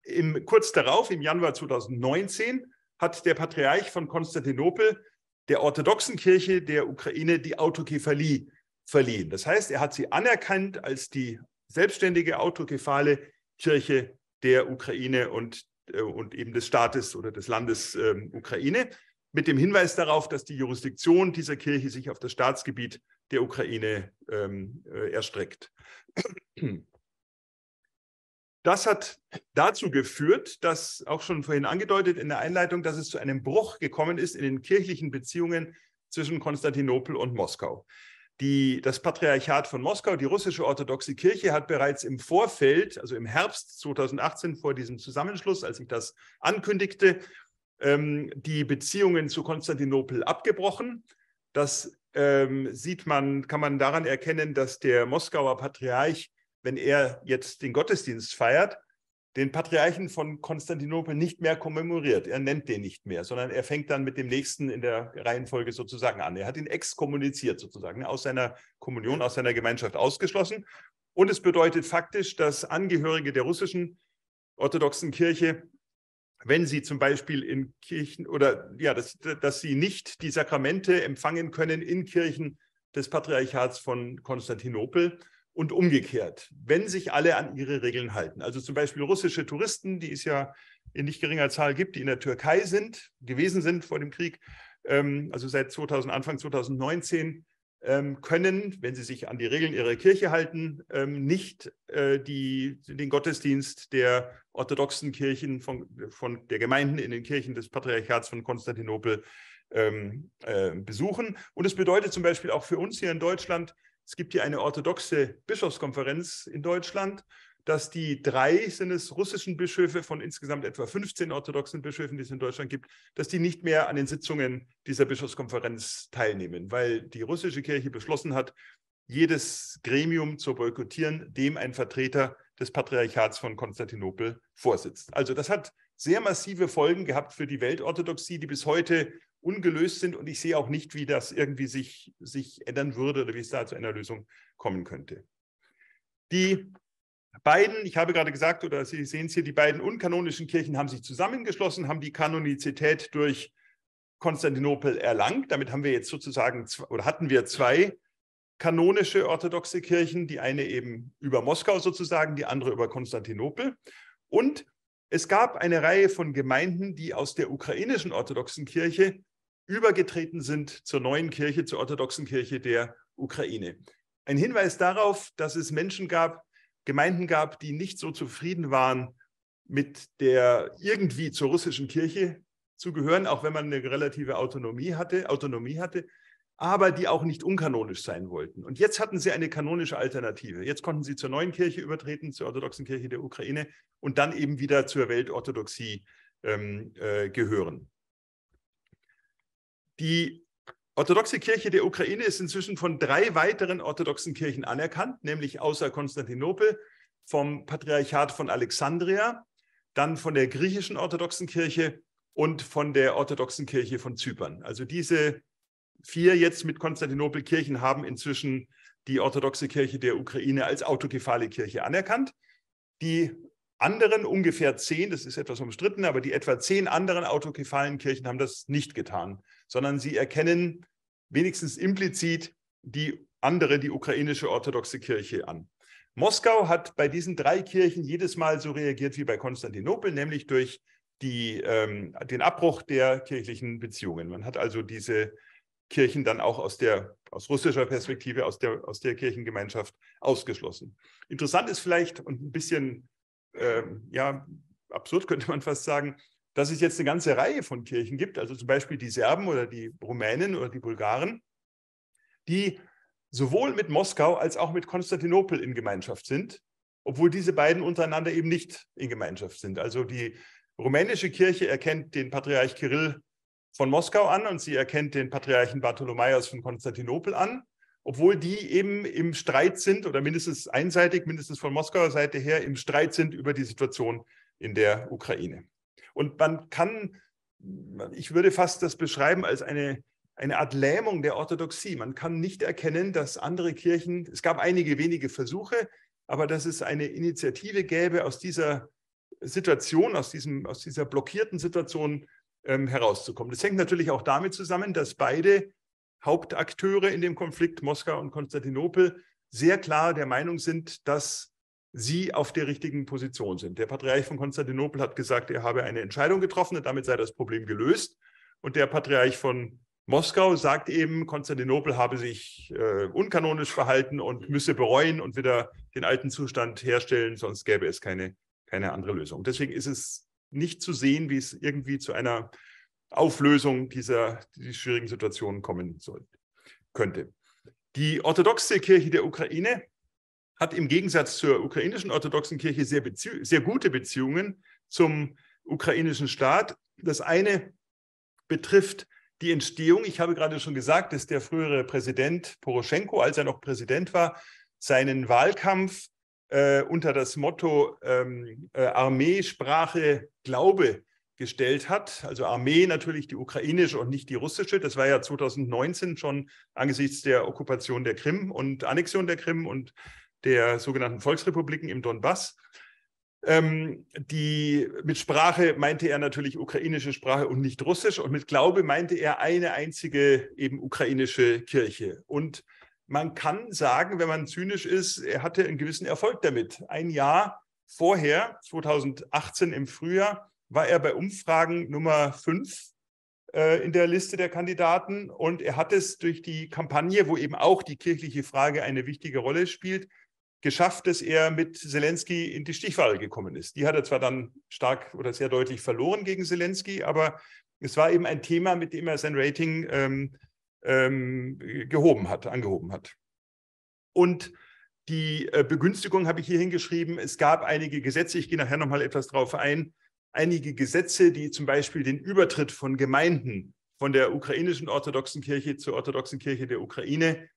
Im, kurz darauf, im Januar 2019, hat der Patriarch von Konstantinopel der orthodoxen Kirche der Ukraine die Autokephalie verliehen. Das heißt, er hat sie anerkannt als die selbstständige autokephale Kirche der Ukraine und, äh, und eben des Staates oder des Landes äh, Ukraine, mit dem Hinweis darauf, dass die Jurisdiktion dieser Kirche sich auf das Staatsgebiet der Ukraine ähm, äh, erstreckt. Das hat dazu geführt, dass auch schon vorhin angedeutet in der Einleitung, dass es zu einem Bruch gekommen ist in den kirchlichen Beziehungen zwischen Konstantinopel und Moskau. Die, das Patriarchat von Moskau, die russische orthodoxe Kirche, hat bereits im Vorfeld, also im Herbst 2018 vor diesem Zusammenschluss, als ich das ankündigte, ähm, die Beziehungen zu Konstantinopel abgebrochen. Das ähm, sieht man, kann man daran erkennen, dass der Moskauer Patriarch wenn er jetzt den Gottesdienst feiert, den Patriarchen von Konstantinopel nicht mehr kommemoriert. Er nennt den nicht mehr, sondern er fängt dann mit dem nächsten in der Reihenfolge sozusagen an. Er hat ihn exkommuniziert sozusagen, aus seiner Kommunion, aus seiner Gemeinschaft ausgeschlossen. Und es bedeutet faktisch, dass Angehörige der russischen orthodoxen Kirche, wenn sie zum Beispiel in Kirchen oder ja, dass, dass sie nicht die Sakramente empfangen können in Kirchen des Patriarchats von Konstantinopel, und umgekehrt, wenn sich alle an ihre Regeln halten. Also zum Beispiel russische Touristen, die es ja in nicht geringer Zahl gibt, die in der Türkei sind, gewesen sind vor dem Krieg, ähm, also seit 2000, Anfang 2019, ähm, können, wenn sie sich an die Regeln ihrer Kirche halten, ähm, nicht äh, die, den Gottesdienst der orthodoxen Kirchen von, von, der Gemeinden in den Kirchen des Patriarchats von Konstantinopel äh, besuchen. Und es bedeutet zum Beispiel auch für uns hier in Deutschland, es gibt hier eine orthodoxe Bischofskonferenz in Deutschland, dass die drei sind es russischen Bischöfe von insgesamt etwa 15 orthodoxen Bischöfen, die es in Deutschland gibt, dass die nicht mehr an den Sitzungen dieser Bischofskonferenz teilnehmen, weil die russische Kirche beschlossen hat, jedes Gremium zu boykottieren, dem ein Vertreter des Patriarchats von Konstantinopel vorsitzt. Also das hat sehr massive Folgen gehabt für die Weltorthodoxie, die bis heute ungelöst sind und ich sehe auch nicht, wie das irgendwie sich, sich ändern würde oder wie es da zu einer Lösung kommen könnte. Die beiden, ich habe gerade gesagt, oder Sie sehen es hier, die beiden unkanonischen Kirchen haben sich zusammengeschlossen, haben die Kanonizität durch Konstantinopel erlangt. Damit haben wir jetzt sozusagen, oder hatten wir zwei kanonische orthodoxe Kirchen, die eine eben über Moskau sozusagen, die andere über Konstantinopel. Und es gab eine Reihe von Gemeinden, die aus der ukrainischen orthodoxen Kirche übergetreten sind zur neuen Kirche, zur orthodoxen Kirche der Ukraine. Ein Hinweis darauf, dass es Menschen gab, Gemeinden gab, die nicht so zufrieden waren mit der irgendwie zur russischen Kirche zu gehören, auch wenn man eine relative Autonomie hatte, Autonomie hatte, aber die auch nicht unkanonisch sein wollten. Und jetzt hatten sie eine kanonische Alternative. Jetzt konnten sie zur neuen Kirche übertreten, zur orthodoxen Kirche der Ukraine und dann eben wieder zur Weltorthodoxie ähm, äh, gehören. Die orthodoxe Kirche der Ukraine ist inzwischen von drei weiteren orthodoxen Kirchen anerkannt, nämlich außer Konstantinopel vom Patriarchat von Alexandria, dann von der griechischen orthodoxen Kirche und von der orthodoxen Kirche von Zypern. Also diese vier jetzt mit Konstantinopel Kirchen haben inzwischen die orthodoxe Kirche der Ukraine als autokephale Kirche anerkannt. Die anderen ungefähr zehn, das ist etwas umstritten, aber die etwa zehn anderen autokephalen Kirchen haben das nicht getan sondern sie erkennen wenigstens implizit die andere, die ukrainische orthodoxe Kirche an. Moskau hat bei diesen drei Kirchen jedes Mal so reagiert wie bei Konstantinopel, nämlich durch die, ähm, den Abbruch der kirchlichen Beziehungen. Man hat also diese Kirchen dann auch aus, der, aus russischer Perspektive, aus der, aus der Kirchengemeinschaft ausgeschlossen. Interessant ist vielleicht und ein bisschen ähm, ja, absurd könnte man fast sagen, dass es jetzt eine ganze Reihe von Kirchen gibt, also zum Beispiel die Serben oder die Rumänen oder die Bulgaren, die sowohl mit Moskau als auch mit Konstantinopel in Gemeinschaft sind, obwohl diese beiden untereinander eben nicht in Gemeinschaft sind. Also die rumänische Kirche erkennt den Patriarch Kirill von Moskau an und sie erkennt den Patriarchen Bartholomäus von Konstantinopel an, obwohl die eben im Streit sind oder mindestens einseitig, mindestens von Moskauer Seite her im Streit sind über die Situation in der Ukraine. Und man kann, ich würde fast das beschreiben als eine, eine Art Lähmung der Orthodoxie. Man kann nicht erkennen, dass andere Kirchen, es gab einige wenige Versuche, aber dass es eine Initiative gäbe, aus dieser Situation, aus, diesem, aus dieser blockierten Situation ähm, herauszukommen. Das hängt natürlich auch damit zusammen, dass beide Hauptakteure in dem Konflikt, Moskau und Konstantinopel, sehr klar der Meinung sind, dass sie auf der richtigen Position sind. Der Patriarch von Konstantinopel hat gesagt, er habe eine Entscheidung getroffen und damit sei das Problem gelöst. Und der Patriarch von Moskau sagt eben, Konstantinopel habe sich äh, unkanonisch verhalten und müsse bereuen und wieder den alten Zustand herstellen, sonst gäbe es keine, keine andere Lösung. Deswegen ist es nicht zu sehen, wie es irgendwie zu einer Auflösung dieser, dieser schwierigen Situation kommen soll, könnte. Die orthodoxe Kirche der Ukraine hat im Gegensatz zur ukrainischen orthodoxen Kirche sehr, Bezieh sehr gute Beziehungen zum ukrainischen Staat. Das eine betrifft die Entstehung. Ich habe gerade schon gesagt, dass der frühere Präsident Poroschenko, als er noch Präsident war, seinen Wahlkampf äh, unter das Motto ähm, äh, Armee, Sprache, Glaube gestellt hat. Also Armee natürlich die ukrainische und nicht die russische. Das war ja 2019 schon angesichts der Okkupation der Krim und Annexion der Krim und der sogenannten Volksrepubliken im Donbass. Ähm, die, mit Sprache meinte er natürlich ukrainische Sprache und nicht russisch. Und mit Glaube meinte er eine einzige eben ukrainische Kirche. Und man kann sagen, wenn man zynisch ist, er hatte einen gewissen Erfolg damit. Ein Jahr vorher, 2018 im Frühjahr, war er bei Umfragen Nummer 5 äh, in der Liste der Kandidaten. Und er hat es durch die Kampagne, wo eben auch die kirchliche Frage eine wichtige Rolle spielt, geschafft, dass er mit Zelensky in die Stichwahl gekommen ist. Die hat er zwar dann stark oder sehr deutlich verloren gegen Zelensky, aber es war eben ein Thema, mit dem er sein Rating ähm, ähm, gehoben hat, angehoben hat. Und die äh, Begünstigung habe ich hier hingeschrieben. Es gab einige Gesetze, ich gehe nachher nochmal etwas drauf ein, einige Gesetze, die zum Beispiel den Übertritt von Gemeinden von der ukrainischen orthodoxen Kirche zur orthodoxen Kirche der Ukraine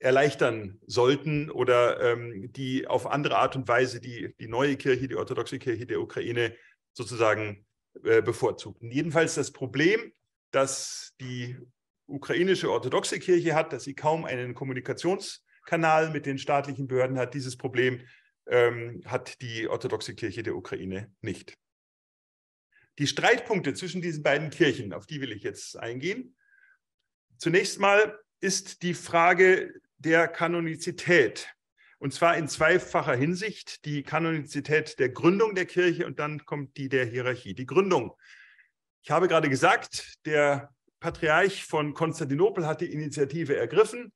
erleichtern sollten oder ähm, die auf andere Art und Weise die, die neue Kirche, die orthodoxe Kirche der Ukraine sozusagen äh, bevorzugten. Jedenfalls das Problem, dass die ukrainische orthodoxe Kirche hat, dass sie kaum einen Kommunikationskanal mit den staatlichen Behörden hat, dieses Problem ähm, hat die orthodoxe Kirche der Ukraine nicht. Die Streitpunkte zwischen diesen beiden Kirchen, auf die will ich jetzt eingehen. Zunächst mal ist die Frage der Kanonizität. Und zwar in zweifacher Hinsicht, die Kanonizität der Gründung der Kirche und dann kommt die der Hierarchie. Die Gründung. Ich habe gerade gesagt, der Patriarch von Konstantinopel hat die Initiative ergriffen,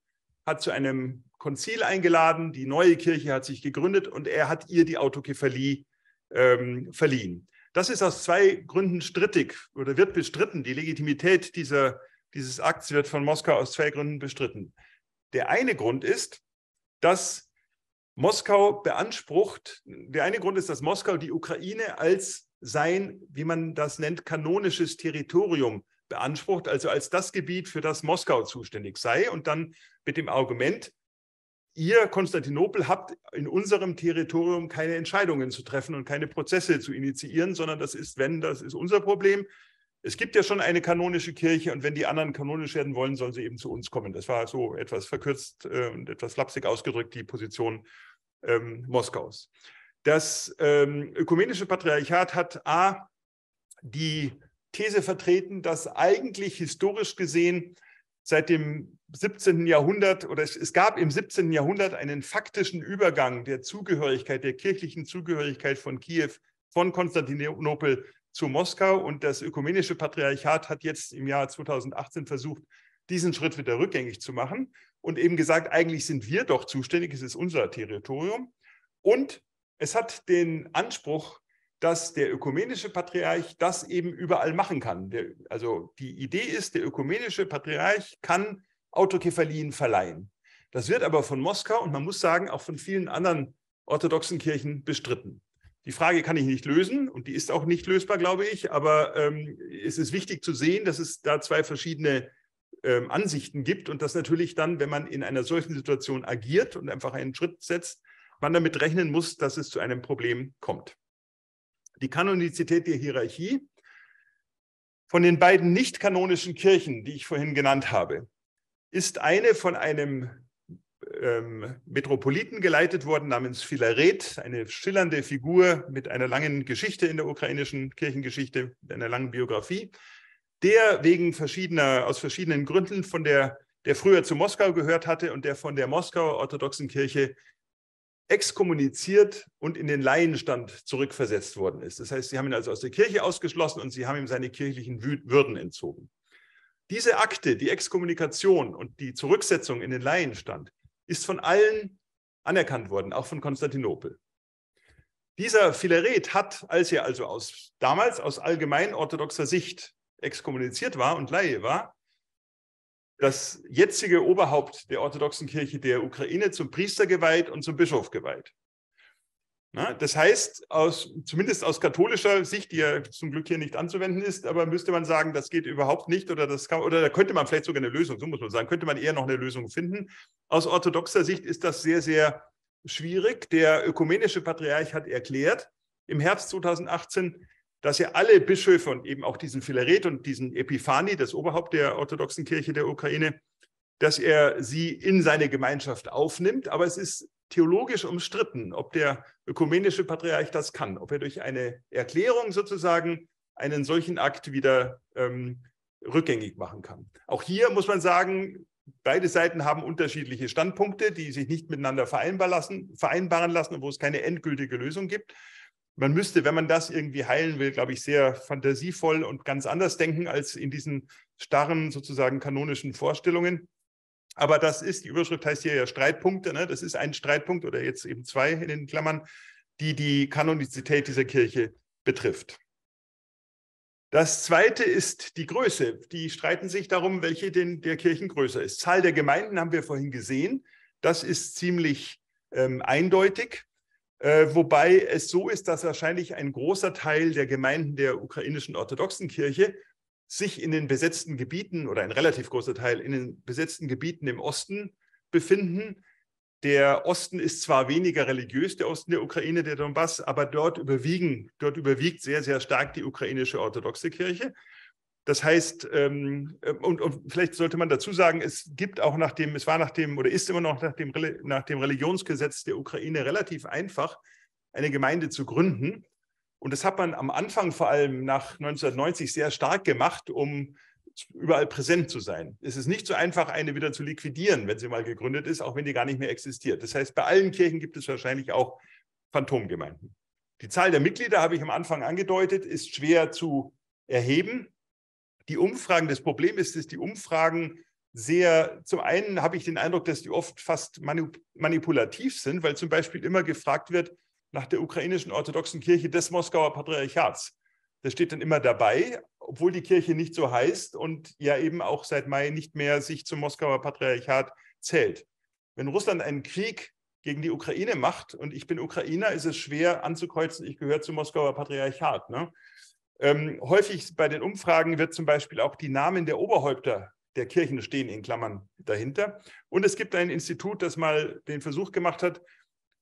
hat zu einem Konzil eingeladen, die neue Kirche hat sich gegründet und er hat ihr die Autokephalie ähm, verliehen. Das ist aus zwei Gründen strittig oder wird bestritten. Die Legitimität dieser, dieses Akts wird von Moskau aus zwei Gründen bestritten. Der eine Grund ist, dass Moskau beansprucht, der eine Grund ist, dass Moskau die Ukraine als sein, wie man das nennt, kanonisches Territorium beansprucht, also als das Gebiet, für das Moskau zuständig sei und dann mit dem Argument, ihr Konstantinopel habt in unserem Territorium keine Entscheidungen zu treffen und keine Prozesse zu initiieren, sondern das ist, wenn, das ist unser Problem es gibt ja schon eine kanonische Kirche und wenn die anderen kanonisch werden wollen, sollen sie eben zu uns kommen. Das war so etwas verkürzt äh, und etwas flapsig ausgedrückt die Position ähm, Moskaus. Das ähm, ökumenische Patriarchat hat A, die These vertreten, dass eigentlich historisch gesehen seit dem 17. Jahrhundert oder es, es gab im 17. Jahrhundert einen faktischen Übergang der Zugehörigkeit, der kirchlichen Zugehörigkeit von Kiew, von Konstantinopel zu Moskau. Und das ökumenische Patriarchat hat jetzt im Jahr 2018 versucht, diesen Schritt wieder rückgängig zu machen und eben gesagt, eigentlich sind wir doch zuständig, es ist unser Territorium. Und es hat den Anspruch, dass der ökumenische Patriarch das eben überall machen kann. Der, also die Idee ist, der ökumenische Patriarch kann Autokephalien verleihen. Das wird aber von Moskau und man muss sagen, auch von vielen anderen orthodoxen Kirchen bestritten. Die Frage kann ich nicht lösen und die ist auch nicht lösbar, glaube ich. Aber ähm, es ist wichtig zu sehen, dass es da zwei verschiedene ähm, Ansichten gibt und dass natürlich dann, wenn man in einer solchen Situation agiert und einfach einen Schritt setzt, man damit rechnen muss, dass es zu einem Problem kommt. Die Kanonizität der Hierarchie von den beiden nicht kanonischen Kirchen, die ich vorhin genannt habe, ist eine von einem ähm, Metropoliten geleitet worden namens Philaret, eine schillernde Figur mit einer langen Geschichte in der ukrainischen Kirchengeschichte, mit einer langen Biografie, der wegen verschiedener, aus verschiedenen Gründen von der, der früher zu Moskau gehört hatte und der von der Moskauer orthodoxen Kirche exkommuniziert und in den Laienstand zurückversetzt worden ist. Das heißt, sie haben ihn also aus der Kirche ausgeschlossen und sie haben ihm seine kirchlichen Würden entzogen. Diese Akte, die Exkommunikation und die Zurücksetzung in den Laienstand, ist von allen anerkannt worden, auch von Konstantinopel. Dieser Philaret hat, als er also aus, damals aus allgemein orthodoxer Sicht exkommuniziert war und Laie war, das jetzige Oberhaupt der orthodoxen Kirche der Ukraine zum Priester geweiht und zum Bischof geweiht. Na, ne? das heißt, aus, zumindest aus katholischer Sicht, die ja zum Glück hier nicht anzuwenden ist, aber müsste man sagen, das geht überhaupt nicht oder das kann, oder da könnte man vielleicht sogar eine Lösung, so muss man sagen, könnte man eher noch eine Lösung finden. Aus orthodoxer Sicht ist das sehr, sehr schwierig. Der ökumenische Patriarch hat erklärt im Herbst 2018, dass er alle Bischöfe und eben auch diesen Philaret und diesen Epiphani, das Oberhaupt der orthodoxen Kirche der Ukraine, dass er sie in seine Gemeinschaft aufnimmt. Aber es ist theologisch umstritten, ob der ökumenische Patriarch das kann, ob er durch eine Erklärung sozusagen einen solchen Akt wieder ähm, rückgängig machen kann. Auch hier muss man sagen, beide Seiten haben unterschiedliche Standpunkte, die sich nicht miteinander vereinbar lassen, vereinbaren lassen und wo es keine endgültige Lösung gibt. Man müsste, wenn man das irgendwie heilen will, glaube ich, sehr fantasievoll und ganz anders denken als in diesen starren sozusagen kanonischen Vorstellungen. Aber das ist, die Überschrift heißt hier ja Streitpunkte, ne? das ist ein Streitpunkt oder jetzt eben zwei in den Klammern, die die Kanonizität dieser Kirche betrifft. Das zweite ist die Größe. Die streiten sich darum, welche denn der Kirchen größer ist. Zahl der Gemeinden haben wir vorhin gesehen. Das ist ziemlich ähm, eindeutig, äh, wobei es so ist, dass wahrscheinlich ein großer Teil der Gemeinden der ukrainischen orthodoxen Kirche sich in den besetzten Gebieten oder ein relativ großer Teil in den besetzten Gebieten im Osten befinden. Der Osten ist zwar weniger religiös, der Osten der Ukraine, der Donbass, aber dort überwiegen, dort überwiegt sehr, sehr stark die ukrainische orthodoxe Kirche. Das heißt, ähm, äh, und, und, vielleicht sollte man dazu sagen, es gibt auch nach dem, es war nach dem oder ist immer noch nach dem, nach dem Religionsgesetz der Ukraine relativ einfach, eine Gemeinde zu gründen. Und das hat man am Anfang vor allem nach 1990 sehr stark gemacht, um überall präsent zu sein. Es ist nicht so einfach, eine wieder zu liquidieren, wenn sie mal gegründet ist, auch wenn die gar nicht mehr existiert. Das heißt, bei allen Kirchen gibt es wahrscheinlich auch Phantomgemeinden. Die Zahl der Mitglieder, habe ich am Anfang angedeutet, ist schwer zu erheben. Die Umfragen, das Problem ist, dass die Umfragen sehr, zum einen habe ich den Eindruck, dass die oft fast manipulativ sind, weil zum Beispiel immer gefragt wird, nach der ukrainischen orthodoxen Kirche des Moskauer Patriarchats. Das steht dann immer dabei, obwohl die Kirche nicht so heißt und ja eben auch seit Mai nicht mehr sich zum Moskauer Patriarchat zählt. Wenn Russland einen Krieg gegen die Ukraine macht und ich bin Ukrainer, ist es schwer anzukreuzen, ich gehöre zum Moskauer Patriarchat. Ne? Ähm, häufig bei den Umfragen wird zum Beispiel auch die Namen der Oberhäupter der Kirchen stehen in Klammern dahinter. Und es gibt ein Institut, das mal den Versuch gemacht hat,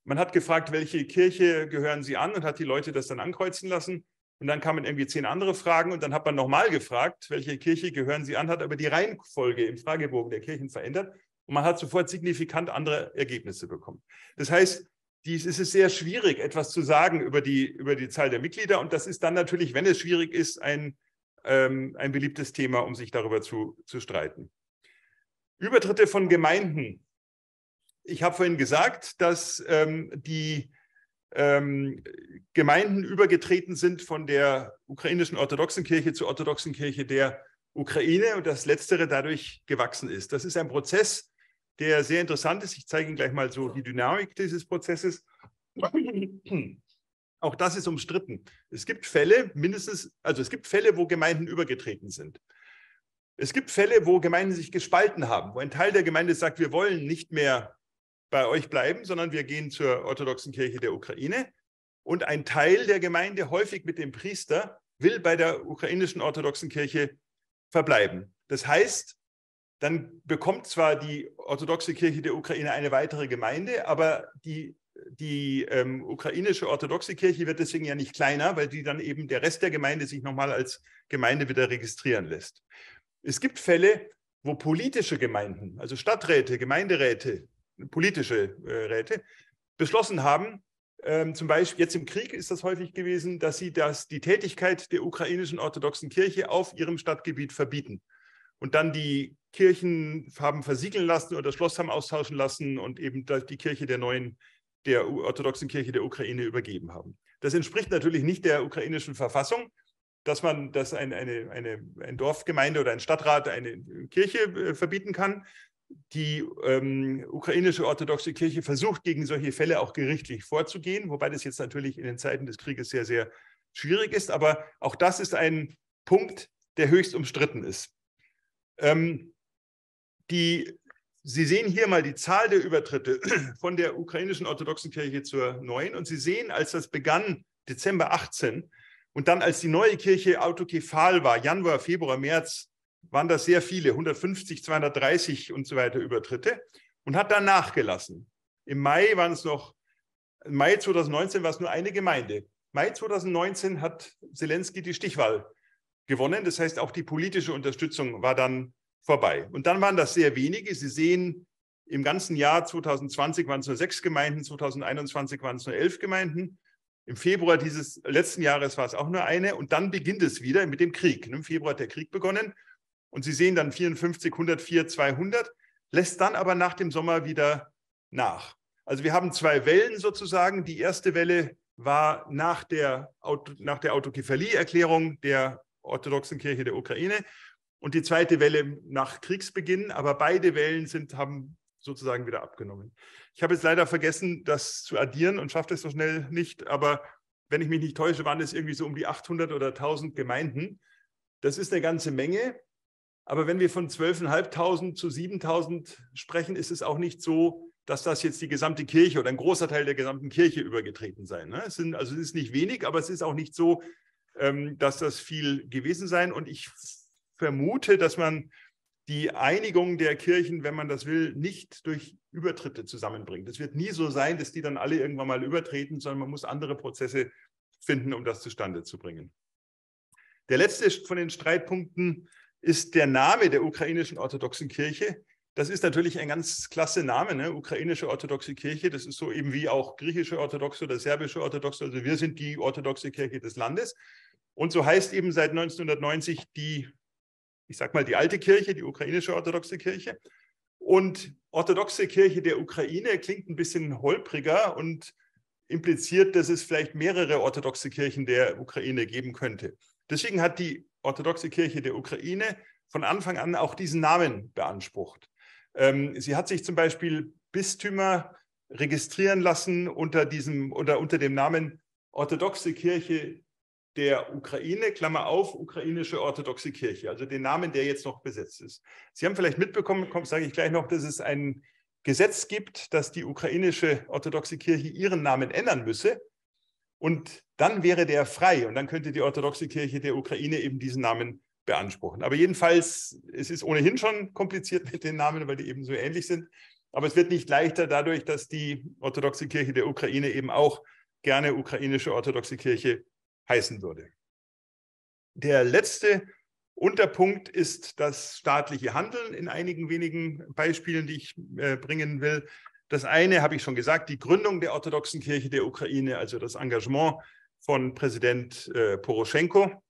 man hat gefragt, welche Kirche gehören Sie an und hat die Leute das dann ankreuzen lassen. Und dann kamen irgendwie zehn andere Fragen und dann hat man nochmal gefragt, welche Kirche gehören Sie an, hat aber die Reihenfolge im Fragebogen der Kirchen verändert und man hat sofort signifikant andere Ergebnisse bekommen. Das heißt, dies ist es sehr schwierig, etwas zu sagen über die, über die Zahl der Mitglieder und das ist dann natürlich, wenn es schwierig ist, ein, ähm, ein beliebtes Thema, um sich darüber zu, zu streiten. Übertritte von Gemeinden ich habe vorhin gesagt, dass ähm, die ähm, Gemeinden übergetreten sind von der ukrainischen orthodoxen Kirche zur orthodoxen Kirche der Ukraine und das Letztere dadurch gewachsen ist. Das ist ein Prozess, der sehr interessant ist. Ich zeige Ihnen gleich mal so die Dynamik dieses Prozesses. Auch das ist umstritten. Es gibt Fälle, mindestens, also es gibt Fälle, wo Gemeinden übergetreten sind. Es gibt Fälle, wo Gemeinden sich gespalten haben, wo ein Teil der Gemeinde sagt, wir wollen nicht mehr bei euch bleiben, sondern wir gehen zur orthodoxen Kirche der Ukraine. Und ein Teil der Gemeinde, häufig mit dem Priester, will bei der ukrainischen orthodoxen Kirche verbleiben. Das heißt, dann bekommt zwar die orthodoxe Kirche der Ukraine eine weitere Gemeinde, aber die, die ähm, ukrainische orthodoxe Kirche wird deswegen ja nicht kleiner, weil die dann eben der Rest der Gemeinde sich nochmal als Gemeinde wieder registrieren lässt. Es gibt Fälle, wo politische Gemeinden, also Stadträte, Gemeinderäte, politische äh, Räte, beschlossen haben, ähm, zum Beispiel jetzt im Krieg ist das häufig gewesen, dass sie das, die Tätigkeit der ukrainischen orthodoxen Kirche auf ihrem Stadtgebiet verbieten. Und dann die Kirchen haben versiegeln lassen oder das Schloss haben austauschen lassen und eben die Kirche der neuen, der orthodoxen Kirche der Ukraine übergeben haben. Das entspricht natürlich nicht der ukrainischen Verfassung, dass man, dass ein, eine, eine, ein Dorfgemeinde oder ein Stadtrat eine Kirche äh, verbieten kann, die ähm, ukrainische orthodoxe Kirche versucht, gegen solche Fälle auch gerichtlich vorzugehen, wobei das jetzt natürlich in den Zeiten des Krieges sehr, sehr schwierig ist. Aber auch das ist ein Punkt, der höchst umstritten ist. Ähm, die, Sie sehen hier mal die Zahl der Übertritte von der ukrainischen orthodoxen Kirche zur neuen. Und Sie sehen, als das begann, Dezember 18, und dann als die neue Kirche autokephal war, Januar, Februar, März waren das sehr viele, 150, 230 und so weiter Übertritte und hat dann nachgelassen. Im Mai waren es noch, Mai 2019 war es nur eine Gemeinde. Mai 2019 hat Zelensky die Stichwahl gewonnen. Das heißt, auch die politische Unterstützung war dann vorbei. Und dann waren das sehr wenige. Sie sehen, im ganzen Jahr 2020 waren es nur sechs Gemeinden, 2021 waren es nur elf Gemeinden. Im Februar dieses letzten Jahres war es auch nur eine. Und dann beginnt es wieder mit dem Krieg. Ne? Im Februar hat der Krieg begonnen. Und Sie sehen dann 54, 104, 200, lässt dann aber nach dem Sommer wieder nach. Also wir haben zwei Wellen sozusagen. Die erste Welle war nach der, Auto, nach der Autokephalie-Erklärung der orthodoxen Kirche der Ukraine und die zweite Welle nach Kriegsbeginn. Aber beide Wellen sind, haben sozusagen wieder abgenommen. Ich habe jetzt leider vergessen, das zu addieren und schaffe das so schnell nicht. Aber wenn ich mich nicht täusche, waren es irgendwie so um die 800 oder 1000 Gemeinden. Das ist eine ganze Menge. Aber wenn wir von 12.500 zu 7.000 sprechen, ist es auch nicht so, dass das jetzt die gesamte Kirche oder ein großer Teil der gesamten Kirche übergetreten sei. Ne? Es sind, also es ist nicht wenig, aber es ist auch nicht so, ähm, dass das viel gewesen sein. Und ich vermute, dass man die Einigung der Kirchen, wenn man das will, nicht durch Übertritte zusammenbringt. Es wird nie so sein, dass die dann alle irgendwann mal übertreten, sondern man muss andere Prozesse finden, um das zustande zu bringen. Der letzte von den Streitpunkten ist der Name der ukrainischen orthodoxen Kirche. Das ist natürlich ein ganz klasse Name, ne? ukrainische orthodoxe Kirche. Das ist so eben wie auch griechische orthodoxe oder serbische orthodoxe. Also wir sind die orthodoxe Kirche des Landes. Und so heißt eben seit 1990 die, ich sag mal, die alte Kirche, die ukrainische orthodoxe Kirche. Und orthodoxe Kirche der Ukraine klingt ein bisschen holpriger und impliziert, dass es vielleicht mehrere orthodoxe Kirchen der Ukraine geben könnte. Deswegen hat die orthodoxe Kirche der Ukraine von Anfang an auch diesen Namen beansprucht. Ähm, sie hat sich zum Beispiel Bistümer registrieren lassen unter, diesem, unter, unter dem Namen Orthodoxe Kirche der Ukraine, Klammer auf, ukrainische orthodoxe Kirche, also den Namen, der jetzt noch besetzt ist. Sie haben vielleicht mitbekommen, sage ich gleich noch, dass es ein Gesetz gibt, dass die ukrainische orthodoxe Kirche ihren Namen ändern müsse. Und dann wäre der frei und dann könnte die orthodoxe Kirche der Ukraine eben diesen Namen beanspruchen. Aber jedenfalls, es ist ohnehin schon kompliziert mit den Namen, weil die eben so ähnlich sind. Aber es wird nicht leichter dadurch, dass die orthodoxe Kirche der Ukraine eben auch gerne ukrainische orthodoxe Kirche heißen würde. Der letzte Unterpunkt ist das staatliche Handeln in einigen wenigen Beispielen, die ich äh, bringen will. Das eine habe ich schon gesagt, die Gründung der orthodoxen Kirche der Ukraine, also das Engagement von Präsident äh, Poroschenko.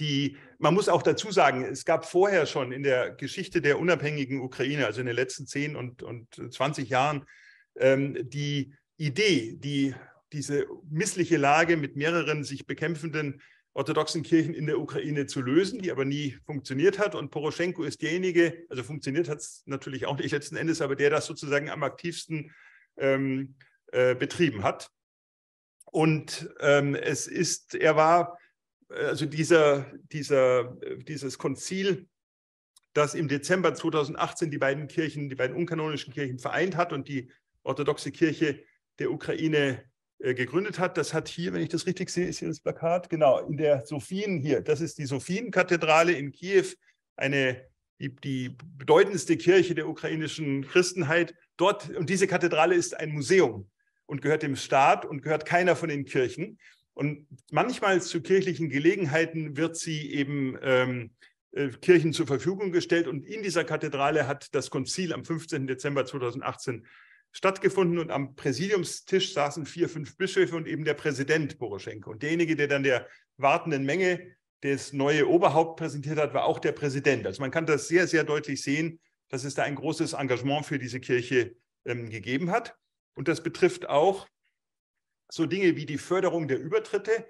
Die, man muss auch dazu sagen, es gab vorher schon in der Geschichte der unabhängigen Ukraine, also in den letzten 10 und, und 20 Jahren, ähm, die Idee, die, diese missliche Lage mit mehreren sich bekämpfenden orthodoxen Kirchen in der Ukraine zu lösen, die aber nie funktioniert hat. Und Poroschenko ist derjenige, also funktioniert hat es natürlich auch nicht letzten Endes, aber der das sozusagen am aktivsten ähm, äh, betrieben hat. Und ähm, es ist, er war, also dieser, dieser, äh, dieses Konzil, das im Dezember 2018 die beiden Kirchen, die beiden unkanonischen Kirchen vereint hat und die orthodoxe Kirche der Ukraine äh, gegründet hat. Das hat hier, wenn ich das richtig sehe, ist hier das Plakat, genau, in der Sophien hier. Das ist die Sophienkathedrale in Kiew, eine, die, die, bedeutendste Kirche der ukrainischen Christenheit. Dort, und diese Kathedrale ist ein Museum und gehört dem Staat und gehört keiner von den Kirchen. Und manchmal zu kirchlichen Gelegenheiten wird sie eben ähm, äh, Kirchen zur Verfügung gestellt. Und in dieser Kathedrale hat das Konzil am 15. Dezember 2018 stattgefunden und am Präsidiumstisch saßen vier, fünf Bischöfe und eben der Präsident Poroschenko. Und derjenige, der dann der wartenden Menge das neue Oberhaupt präsentiert hat, war auch der Präsident. Also man kann das sehr, sehr deutlich sehen, dass es da ein großes Engagement für diese Kirche ähm, gegeben hat. Und das betrifft auch so Dinge wie die Förderung der Übertritte.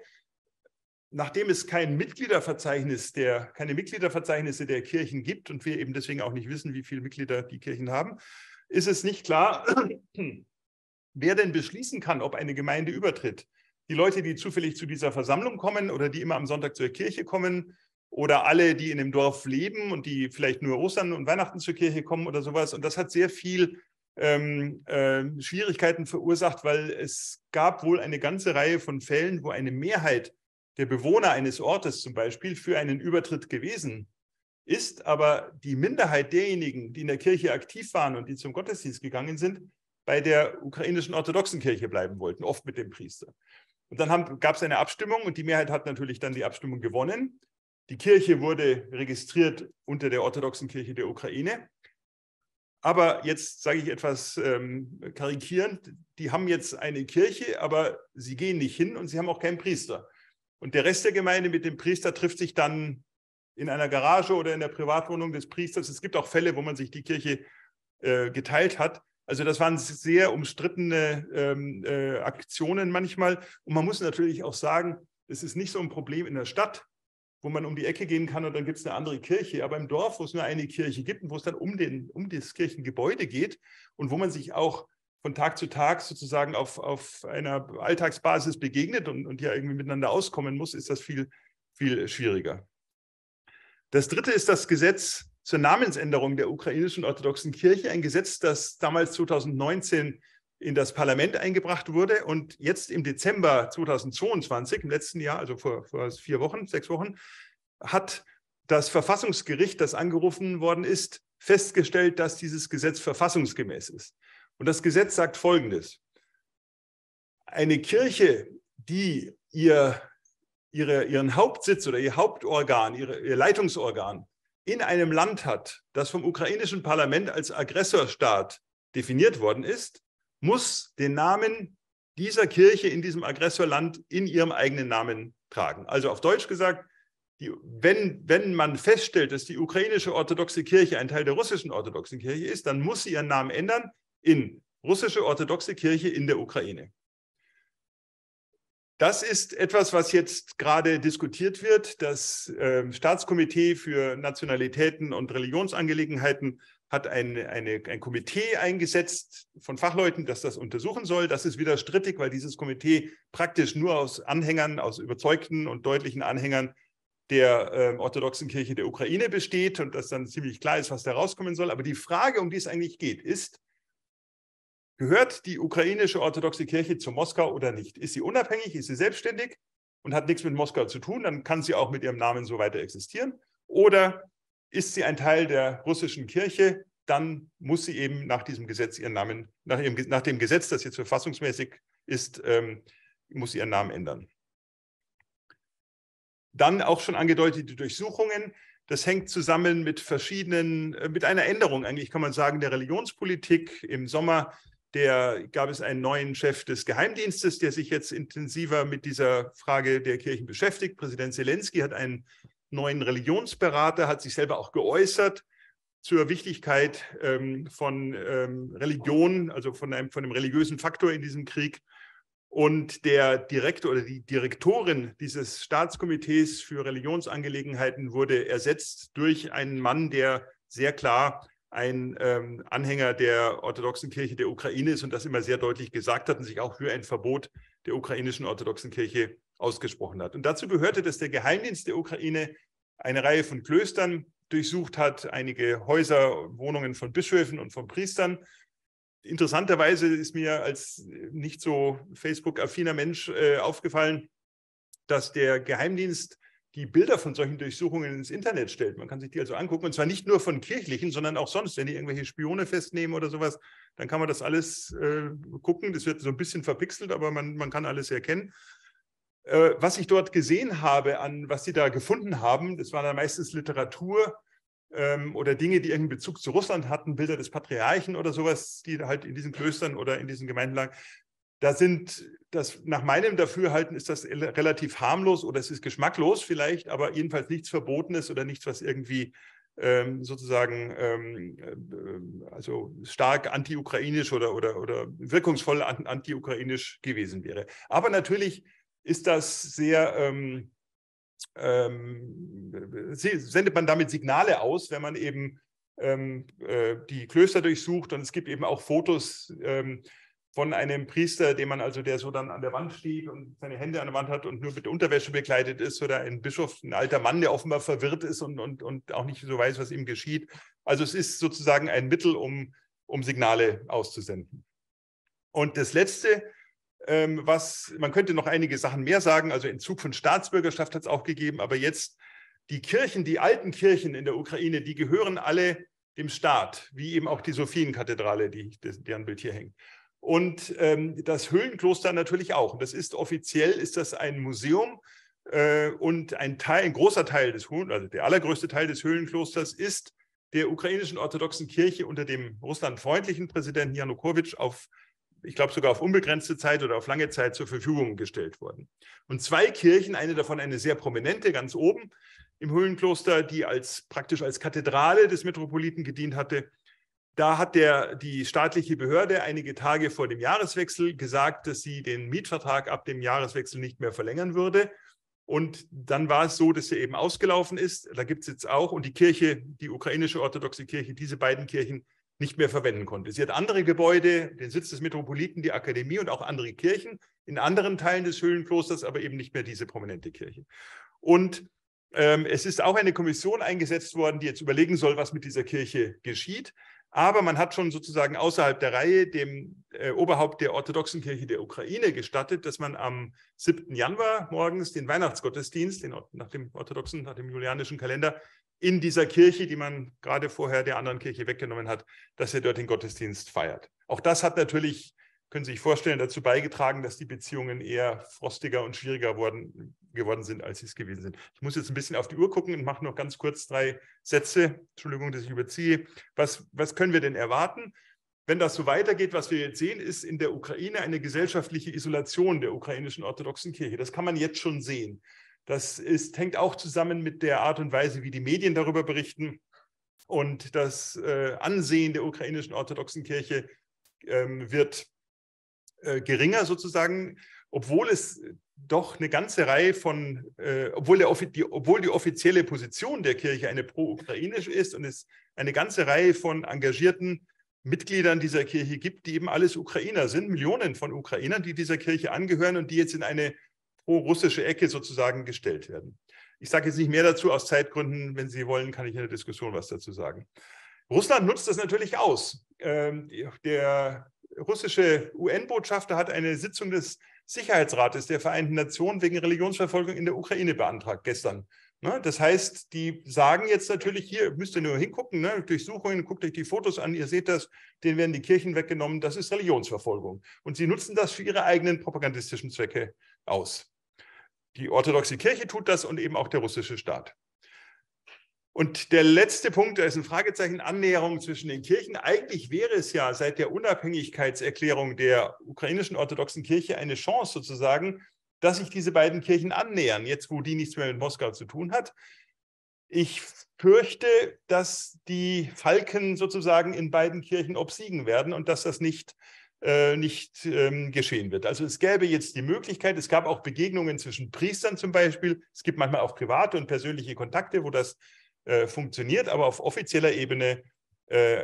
Nachdem es kein Mitgliederverzeichnis der, keine Mitgliederverzeichnisse der Kirchen gibt und wir eben deswegen auch nicht wissen, wie viele Mitglieder die Kirchen haben, ist es nicht klar, wer denn beschließen kann, ob eine Gemeinde übertritt. Die Leute, die zufällig zu dieser Versammlung kommen oder die immer am Sonntag zur Kirche kommen oder alle, die in dem Dorf leben und die vielleicht nur Ostern und Weihnachten zur Kirche kommen oder sowas. Und das hat sehr viel ähm, äh, Schwierigkeiten verursacht, weil es gab wohl eine ganze Reihe von Fällen, wo eine Mehrheit der Bewohner eines Ortes zum Beispiel für einen Übertritt gewesen ist, aber die Minderheit derjenigen, die in der Kirche aktiv waren und die zum Gottesdienst gegangen sind, bei der ukrainischen orthodoxen Kirche bleiben wollten, oft mit dem Priester. Und dann gab es eine Abstimmung und die Mehrheit hat natürlich dann die Abstimmung gewonnen. Die Kirche wurde registriert unter der orthodoxen Kirche der Ukraine. Aber jetzt sage ich etwas ähm, karikierend, die haben jetzt eine Kirche, aber sie gehen nicht hin und sie haben auch keinen Priester. Und der Rest der Gemeinde mit dem Priester trifft sich dann in einer Garage oder in der Privatwohnung des Priesters. Es gibt auch Fälle, wo man sich die Kirche äh, geteilt hat. Also das waren sehr umstrittene ähm, äh, Aktionen manchmal. Und man muss natürlich auch sagen, es ist nicht so ein Problem in der Stadt, wo man um die Ecke gehen kann und dann gibt es eine andere Kirche. Aber im Dorf, wo es nur eine Kirche gibt und wo es dann um, den, um das Kirchengebäude geht und wo man sich auch von Tag zu Tag sozusagen auf, auf einer Alltagsbasis begegnet und, und ja irgendwie miteinander auskommen muss, ist das viel, viel schwieriger. Das dritte ist das Gesetz zur Namensänderung der ukrainischen orthodoxen Kirche, ein Gesetz, das damals 2019 in das Parlament eingebracht wurde und jetzt im Dezember 2022, im letzten Jahr, also vor, vor vier Wochen, sechs Wochen, hat das Verfassungsgericht, das angerufen worden ist, festgestellt, dass dieses Gesetz verfassungsgemäß ist. Und das Gesetz sagt Folgendes. Eine Kirche, die ihr ihre, ihren Hauptsitz oder ihr Hauptorgan, ihre, ihr Leitungsorgan in einem Land hat, das vom ukrainischen Parlament als Aggressorstaat definiert worden ist, muss den Namen dieser Kirche in diesem Aggressorland in ihrem eigenen Namen tragen. Also auf Deutsch gesagt, die, wenn, wenn man feststellt, dass die ukrainische orthodoxe Kirche ein Teil der russischen orthodoxen Kirche ist, dann muss sie ihren Namen ändern in russische orthodoxe Kirche in der Ukraine. Das ist etwas, was jetzt gerade diskutiert wird. Das äh, Staatskomitee für Nationalitäten und Religionsangelegenheiten hat ein, eine, ein Komitee eingesetzt von Fachleuten, das das untersuchen soll. Das ist wieder strittig, weil dieses Komitee praktisch nur aus Anhängern, aus überzeugten und deutlichen Anhängern der äh, orthodoxen Kirche der Ukraine besteht und dass dann ziemlich klar ist, was da rauskommen soll. Aber die Frage, um die es eigentlich geht, ist, Gehört die ukrainische orthodoxe Kirche zu Moskau oder nicht? Ist sie unabhängig? Ist sie selbstständig und hat nichts mit Moskau zu tun? Dann kann sie auch mit ihrem Namen so weiter existieren. Oder ist sie ein Teil der russischen Kirche? Dann muss sie eben nach diesem Gesetz ihren Namen, nach, ihrem, nach dem Gesetz, das jetzt verfassungsmäßig ist, ähm, muss sie ihren Namen ändern. Dann auch schon angedeutete Durchsuchungen. Das hängt zusammen mit verschiedenen, äh, mit einer Änderung eigentlich, kann man sagen, der Religionspolitik. Im Sommer der gab es einen neuen Chef des Geheimdienstes, der sich jetzt intensiver mit dieser Frage der Kirchen beschäftigt. Präsident Zelensky hat einen neuen Religionsberater, hat sich selber auch geäußert zur Wichtigkeit ähm, von ähm, Religion, also von einem, von einem religiösen Faktor in diesem Krieg. Und der Direktor oder die Direktorin dieses Staatskomitees für Religionsangelegenheiten wurde ersetzt durch einen Mann, der sehr klar ein ähm, Anhänger der orthodoxen Kirche der Ukraine ist und das immer sehr deutlich gesagt hat und sich auch für ein Verbot der ukrainischen orthodoxen Kirche ausgesprochen hat. Und dazu gehörte, dass der Geheimdienst der Ukraine eine Reihe von Klöstern durchsucht hat, einige Häuser, Wohnungen von Bischöfen und von Priestern. Interessanterweise ist mir als nicht so Facebook-affiner Mensch äh, aufgefallen, dass der Geheimdienst die Bilder von solchen Durchsuchungen ins Internet stellt. Man kann sich die also angucken und zwar nicht nur von kirchlichen, sondern auch sonst, wenn die irgendwelche Spione festnehmen oder sowas, dann kann man das alles äh, gucken. Das wird so ein bisschen verpixelt, aber man, man kann alles erkennen. Äh, was ich dort gesehen habe, an was sie da gefunden haben, das war dann meistens Literatur ähm, oder Dinge, die irgendeinen Bezug zu Russland hatten, Bilder des Patriarchen oder sowas, die halt in diesen Klöstern oder in diesen Gemeinden lagen. Da sind das, nach meinem Dafürhalten ist das relativ harmlos oder es ist geschmacklos vielleicht, aber jedenfalls nichts Verbotenes oder nichts, was irgendwie ähm, sozusagen ähm, äh, also stark anti-ukrainisch oder, oder, oder wirkungsvoll anti-ukrainisch gewesen wäre. Aber natürlich ist das sehr, ähm, ähm sendet man damit Signale aus, wenn man eben ähm, äh, die Klöster durchsucht und es gibt eben auch Fotos ähm, von einem Priester, den man also, der so dann an der Wand steht und seine Hände an der Wand hat und nur mit Unterwäsche bekleidet ist, oder ein Bischof, ein alter Mann, der offenbar verwirrt ist und, und, und auch nicht so weiß, was ihm geschieht. Also es ist sozusagen ein Mittel, um, um Signale auszusenden. Und das Letzte, ähm, was, man könnte noch einige Sachen mehr sagen, also Entzug von Staatsbürgerschaft hat es auch gegeben, aber jetzt die Kirchen, die alten Kirchen in der Ukraine, die gehören alle dem Staat, wie eben auch die Sophienkathedrale, die, deren Bild hier hängt und ähm, das Höhlenkloster natürlich auch. Und das ist offiziell ist das ein Museum äh, und ein Teil, ein großer Teil des Höhlen, also der allergrößte Teil des Höhlenklosters ist der ukrainischen orthodoxen Kirche unter dem russlandfreundlichen Präsidenten Janukowitsch auf ich glaube sogar auf unbegrenzte Zeit oder auf lange Zeit zur Verfügung gestellt worden. Und zwei Kirchen, eine davon eine sehr prominente ganz oben im Höhlenkloster, die als praktisch als Kathedrale des Metropoliten gedient hatte, da hat der, die staatliche Behörde einige Tage vor dem Jahreswechsel gesagt, dass sie den Mietvertrag ab dem Jahreswechsel nicht mehr verlängern würde. Und dann war es so, dass er eben ausgelaufen ist. Da gibt es jetzt auch und die Kirche, die ukrainische orthodoxe Kirche, diese beiden Kirchen nicht mehr verwenden konnte. Sie hat andere Gebäude, den Sitz des Metropoliten, die Akademie und auch andere Kirchen in anderen Teilen des Höhlenklosters, aber eben nicht mehr diese prominente Kirche. Und ähm, es ist auch eine Kommission eingesetzt worden, die jetzt überlegen soll, was mit dieser Kirche geschieht. Aber man hat schon sozusagen außerhalb der Reihe dem äh, Oberhaupt der orthodoxen Kirche der Ukraine gestattet, dass man am 7. Januar morgens den Weihnachtsgottesdienst den, nach dem orthodoxen, nach dem julianischen Kalender in dieser Kirche, die man gerade vorher der anderen Kirche weggenommen hat, dass er dort den Gottesdienst feiert. Auch das hat natürlich, können Sie sich vorstellen, dazu beigetragen, dass die Beziehungen eher frostiger und schwieriger wurden, geworden sind, als sie es gewesen sind. Ich muss jetzt ein bisschen auf die Uhr gucken und mache noch ganz kurz drei Sätze. Entschuldigung, dass ich überziehe. Was, was können wir denn erwarten? Wenn das so weitergeht, was wir jetzt sehen, ist in der Ukraine eine gesellschaftliche Isolation der ukrainischen orthodoxen Kirche. Das kann man jetzt schon sehen. Das ist, hängt auch zusammen mit der Art und Weise, wie die Medien darüber berichten und das äh, Ansehen der ukrainischen orthodoxen Kirche ähm, wird äh, geringer sozusagen, obwohl es doch eine ganze Reihe von, äh, obwohl, der, die, obwohl die offizielle Position der Kirche eine pro-ukrainische ist und es eine ganze Reihe von engagierten Mitgliedern dieser Kirche gibt, die eben alles Ukrainer sind, Millionen von Ukrainern, die dieser Kirche angehören und die jetzt in eine pro-russische Ecke sozusagen gestellt werden. Ich sage jetzt nicht mehr dazu aus Zeitgründen. Wenn Sie wollen, kann ich in der Diskussion was dazu sagen. Russland nutzt das natürlich aus. Ähm, der russische UN-Botschafter hat eine Sitzung des Sicherheitsrates der Vereinten Nationen wegen Religionsverfolgung in der Ukraine beantragt gestern. Ne, das heißt, die sagen jetzt natürlich hier, müsst ihr nur hingucken, ne? Durchsuchungen, guckt euch die Fotos an, ihr seht das, denen werden die Kirchen weggenommen, das ist Religionsverfolgung. Und sie nutzen das für ihre eigenen propagandistischen Zwecke aus. Die orthodoxe Kirche tut das und eben auch der russische Staat. Und der letzte Punkt, da ist ein Fragezeichen, Annäherung zwischen den Kirchen. Eigentlich wäre es ja seit der Unabhängigkeitserklärung der ukrainischen orthodoxen Kirche eine Chance sozusagen, dass sich diese beiden Kirchen annähern, jetzt wo die nichts mehr mit Moskau zu tun hat. Ich fürchte, dass die Falken sozusagen in beiden Kirchen obsiegen werden und dass das nicht, äh, nicht ähm, geschehen wird. Also es gäbe jetzt die Möglichkeit, es gab auch Begegnungen zwischen Priestern zum Beispiel. Es gibt manchmal auch private und persönliche Kontakte, wo das äh, funktioniert, aber auf offizieller Ebene äh,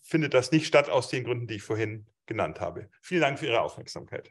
findet das nicht statt aus den Gründen, die ich vorhin genannt habe. Vielen Dank für Ihre Aufmerksamkeit.